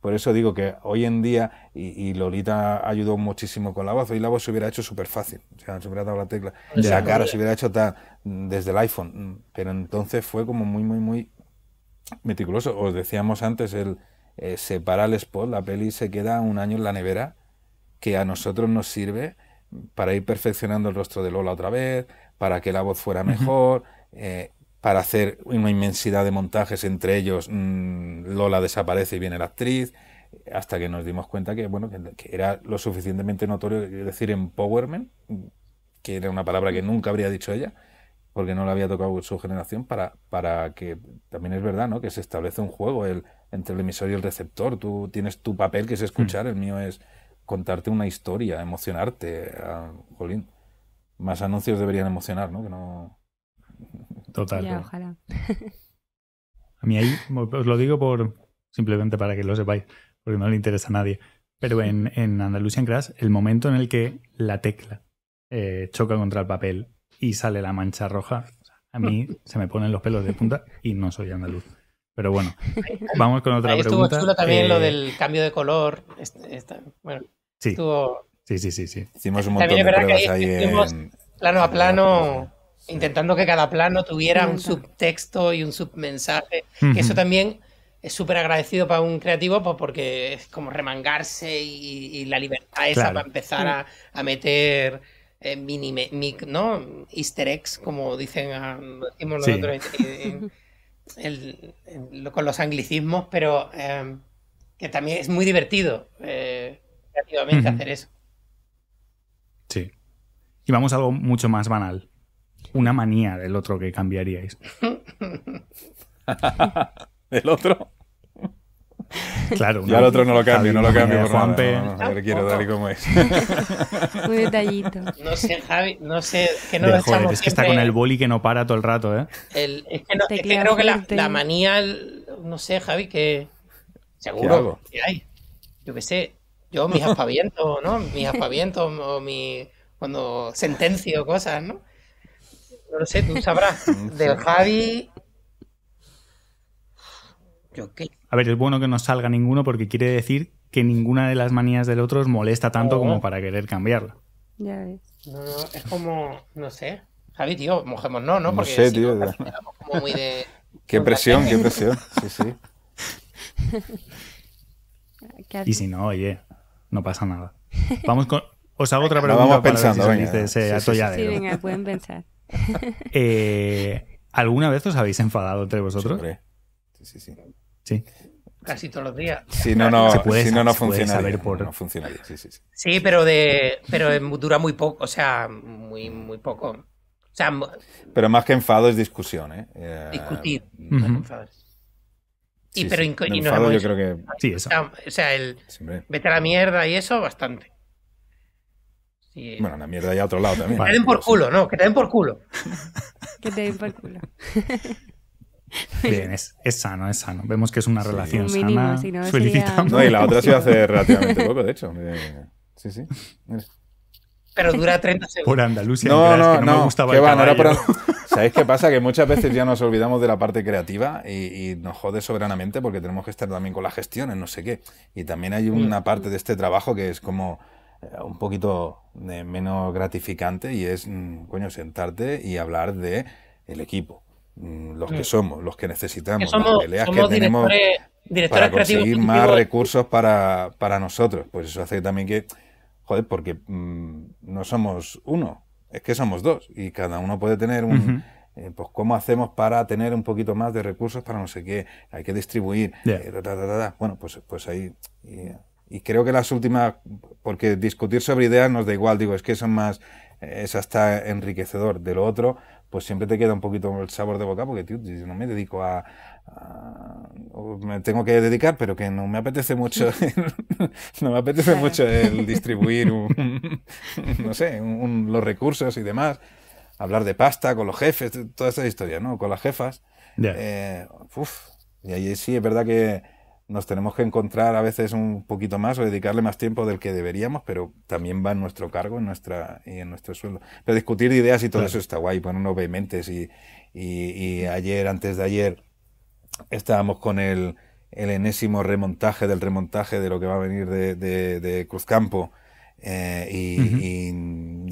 por eso digo que hoy en día, y, Lolita ayudó muchísimo con la voz, hoy la voz se hubiera hecho súper fácil, o sea, se hubiera dado la tecla de pues la cara, se hubiera hecho tal, mm, desde el iPhone, mm, pero entonces fue como muy, muy, muy meticuloso. Os decíamos antes, el eh, separar el spot, la peli se queda un año en la nevera, que a nosotros nos sirve para ir perfeccionando el rostro de Lola otra vez, para que la voz fuera mejor. Eh, para hacer una inmensidad de montajes, entre ellos mm, Lola desaparece y viene la actriz, hasta que nos dimos cuenta que, bueno, que, era lo suficientemente notorio decir empowerment, que era una palabra que mm. nunca habría dicho ella, porque no la había tocado su generación, para, para que también es verdad, ¿no? Que se establece un juego el, entre el emisor y el receptor. Tú tienes tu papel que es escuchar, mm. el mío es contarte una historia, emocionarte. Ah, más anuncios deberían emocionar, ¿no? Que no Total. A mí ahí, os lo digo por simplemente para que lo sepáis, porque no le interesa a nadie. Pero en, en Andalusian Crash, el momento en el que la tecla eh, choca contra el papel y sale la mancha roja, a mí <laughs> se me ponen los pelos de punta y no soy andaluz. Pero bueno, <laughs> vamos con otra Estuvo también lo eh, del cambio de color. Este, sí. sí, sí, sí, Hicimos un montón de pruebas ahí Plano a plano intentando que cada plano tuviera un subtexto y un submensaje. Que eso también es súper agradecido para un creativo pues porque es como remangarse y, la libertad esa para empezar a, mm. meter eh, mini, ¿no? easter eggs, como dicen con los anglicismos, pero eh, que también es muy divertido eh, creativamente hacer eso. Sí. Y vamos a algo mucho más banal. Una manía del otro que cambiaríais. <laughs> ¿Del otro? Claro, Yo el otro no lo cambio, no lo cambio. Por Juanpe. No, le quiero dar y como es. <laughs> Un detallito. No sé, Javi, no sé. Que no lo es que está con el boli que no para todo el rato, ¿eh? es que, no, es que creo que la, la manía, no sé, Javi, que seguro que hay. Yo qué sé, yo mis <laughs> aspavientos, ¿no? Mis aspavientos o mi, cuando sentencio cosas, ¿no? No lo sé, tú sabrás. <laughs> Del Javi. A ver, es bueno que no salga ninguno porque quiere decir que ninguna de las manías del otro os molesta tanto como oh. para querer cambiarla. Ya ves. No, no, es como, no sé. Javi, tío, mojemos no, ¿no? Porque sé, tío. muy de... <laughs> qué presión, qué presión. <laughs> Sí, sí. y si no, oye, no pasa nada. Vamos con... Os hago otra pregunta. Vamos pensando, si sí, venga, pueden pensar. <laughs> Eh, ¿Alguna vez os habéis enfadado entre vosotros? Sí, sí, sí. Casi todos los días. Si no, no, si no, no funciona. No funcionaría, sí, pero, de, pero dura muy poco, o sea, muy, muy poco. O sea, pero más que enfado es discusión, ¿eh? eh discutir. Mm. Y, sí, pero enfado yo creo que... Sí, eso. O sea, el... Vete a la mierda y eso, bastante. Bueno, la mierda ya a otro lado también. Que te den por culo, no, que te den por culo. que te den por culo. <laughs> Bien, es, es, sano, es sano. Vemos que es una relación sana. Felicitamos. y la otra se hace <laughs> relativamente poco, de hecho. Eh, sí, sí. Pero dura 30 segundos. Por Andalucía. No, no, no, no, me gustaba el va, <laughs> ¿Sabéis qué pasa? Que muchas veces ya nos olvidamos de la parte creativa y, y, nos jode soberanamente porque tenemos que estar también con las gestiones, no sé qué. Y también hay una parte de este trabajo que es como eh, un poquito eh, menos gratificante y es, mm, coño, sentarte y hablar de el equipo, mm, los que mm. somos, los que necesitamos, que las peleas que tenemos para conseguir más recursos para, para, nosotros. Pues eso hace también que, joder, porque no somos uno, es que somos dos y cada uno puede tener un... Eh, pues cómo hacemos para tener un poquito más de recursos para no sé qué, hay que distribuir, bueno, pues, pues ahí y creo que las últimas, porque discutir sobre ideas nos da igual, digo, es que son más, es hasta enriquecedor. De lo otro, pues siempre te queda un poquito el sabor de boca, porque no me dedico a, me tengo que dedicar, pero que no me apetece mucho, <laughs> no me apetece mucho el <laughs> distribuir, no sé, los recursos y demás, hablar de pasta con los jefes, toda esa historia, ¿no? Con las jefas. Eh, y ahí sí es verdad que nos tenemos que encontrar a veces un poquito más o dedicarle más tiempo del que deberíamos, pero también va en nuestro cargo en nuestra, y en nuestro suelo. Pero discutir ideas y todo eso está guay, ponernos vehementes. Y, y, ayer, antes de ayer, estábamos con el, el, enésimo remontaje del remontaje de lo que va a venir de, Cruzcampo. Eh, y,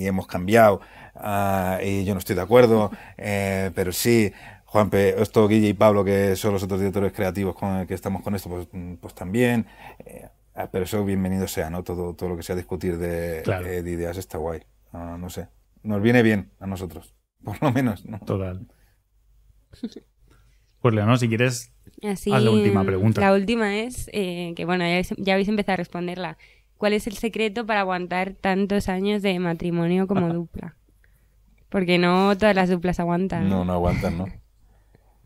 hemos cambiado ah, y yo no estoy de acuerdo, eh, pero sí, Juanpe, esto Guille y Pablo, que son los otros directores creativos con el que estamos con esto, pues, pues también. Eh, pero eso bienvenido sea, ¿no? Todo, todo lo que sea discutir de, eh, ideas está guay. Ah, no sé. Nos viene bien a nosotros, <laughs> por lo menos, ¿no? Total. Pues Leonor, si quieres, Así, la última pregunta. La última es, eh, que bueno, ya, ya habéis empezado a responderla. ¿Cuál es el secreto para aguantar tantos años de matrimonio como <laughs> dupla? Porque no todas las duplas aguantan. No, no aguantan, ¿no?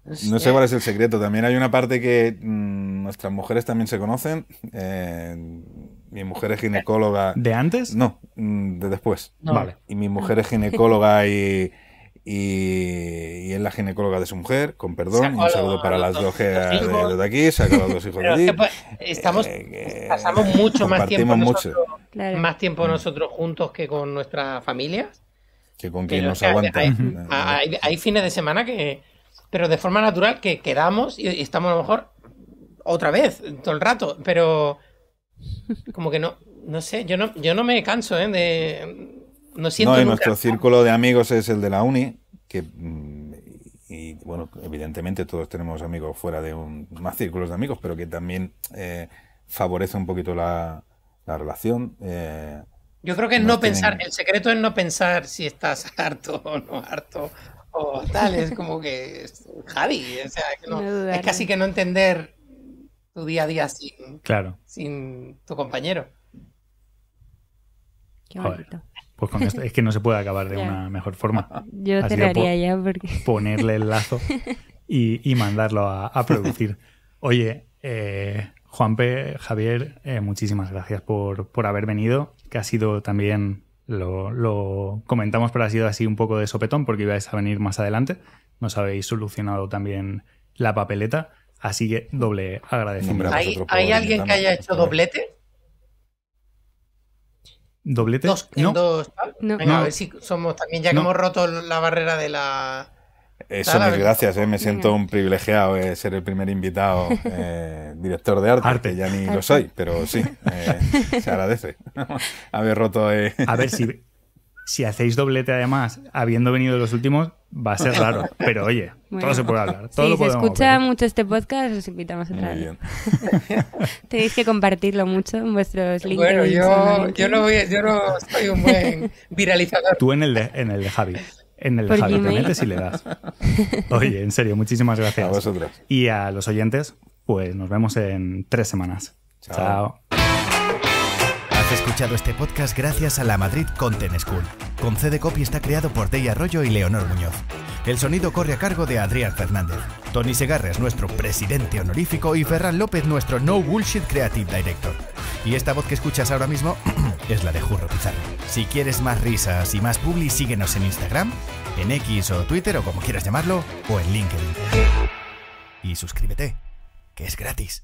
No sé cuál es el secreto. También hay una parte que mm, nuestras mujeres también se conocen. Eh, mi mujer es ginecóloga. ¿De antes? No, mm, de después. Vale. Y mi mujer es ginecóloga y, y, es la ginecóloga de su mujer, con perdón. un saludo para las dos que de, de, aquí, los hijos estamos, eh, pasamos mucho más tiempo, nosotros, más tiempo mm. nosotros juntos que con nuestras familias. Que con quien nos aguanta. hay fines de semana que pero de forma natural que quedamos y, estamos a lo mejor otra vez, todo el rato, pero como que no, no sé, yo no, yo no me canso, ¿eh? De, no siento. nuestro círculo de amigos es el de la uni, que. Mm, y bueno, evidentemente todos tenemos amigos fuera de un, más círculos de amigos, pero que también eh, favorece un poquito la, relación. Eh, yo creo que no pensar, el secreto es no pensar si estás <laughs> harto o no harto o tal, es como que Javi, es casi que no entender tu día a día sin, claro. sin tu compañero. Qué pues es que no se puede acabar de una mejor forma. Yo te haría ya porque... <laughs> Ponerle el lazo y, mandarlo a, producir. Oye, eh, Juanpe, Javier, eh, muchísimas gracias por, por haber venido, que ha sido también lo, comentamos, pero ha sido así un poco de sopetón porque ibais a venir más adelante. Nos habéis solucionado también la papeleta, así que doble agradecimiento. ¿Hay, alguien que haya hecho doblete? ¿Doblete? Dos, ¿No? Venga, a ver si somos también, ya que hemos roto la barrera de la eso, muchas gracias. Me ¿eh? siento un privilegiado eh, ser el primer invitado eh, director de arte, arte. ya ni lo soy, pero sí, se agradece <laughs> haber roto. A ver si, si hacéis doblete, además, habiendo venido los últimos, va a ser raro. Pero oye, todo se puede hablar. Todo se escucha mucho este podcast, os invitamos a otra vez. <laughs> Tenéis que compartirlo mucho en vuestros links. Bueno, yo, no voy, yo no soy un buen <laughs> viralizador. Tú en el de, en el de Javi en el te metes si le das. Oye, en serio, muchísimas gracias. A Y a los oyentes, pues nos vemos en tres semanas. Chao. Has escuchado este podcast gracias a la Madrid Content School. Con CD Copy está creado por Dey Arroyo y Leonor Muñoz. El sonido corre a cargo de Adrián Fernández. Tony Segarra es nuestro presidente honorífico y Ferran López nuestro No Bullshit Creative Director. Y esta voz que escuchas ahora mismo <clears throat> es la de Jurro Pizarro. Si quieres más risas y más publi, síguenos en Instagram, en X o Twitter o como quieras llamarlo, o en LinkedIn. Y suscríbete, que es gratis.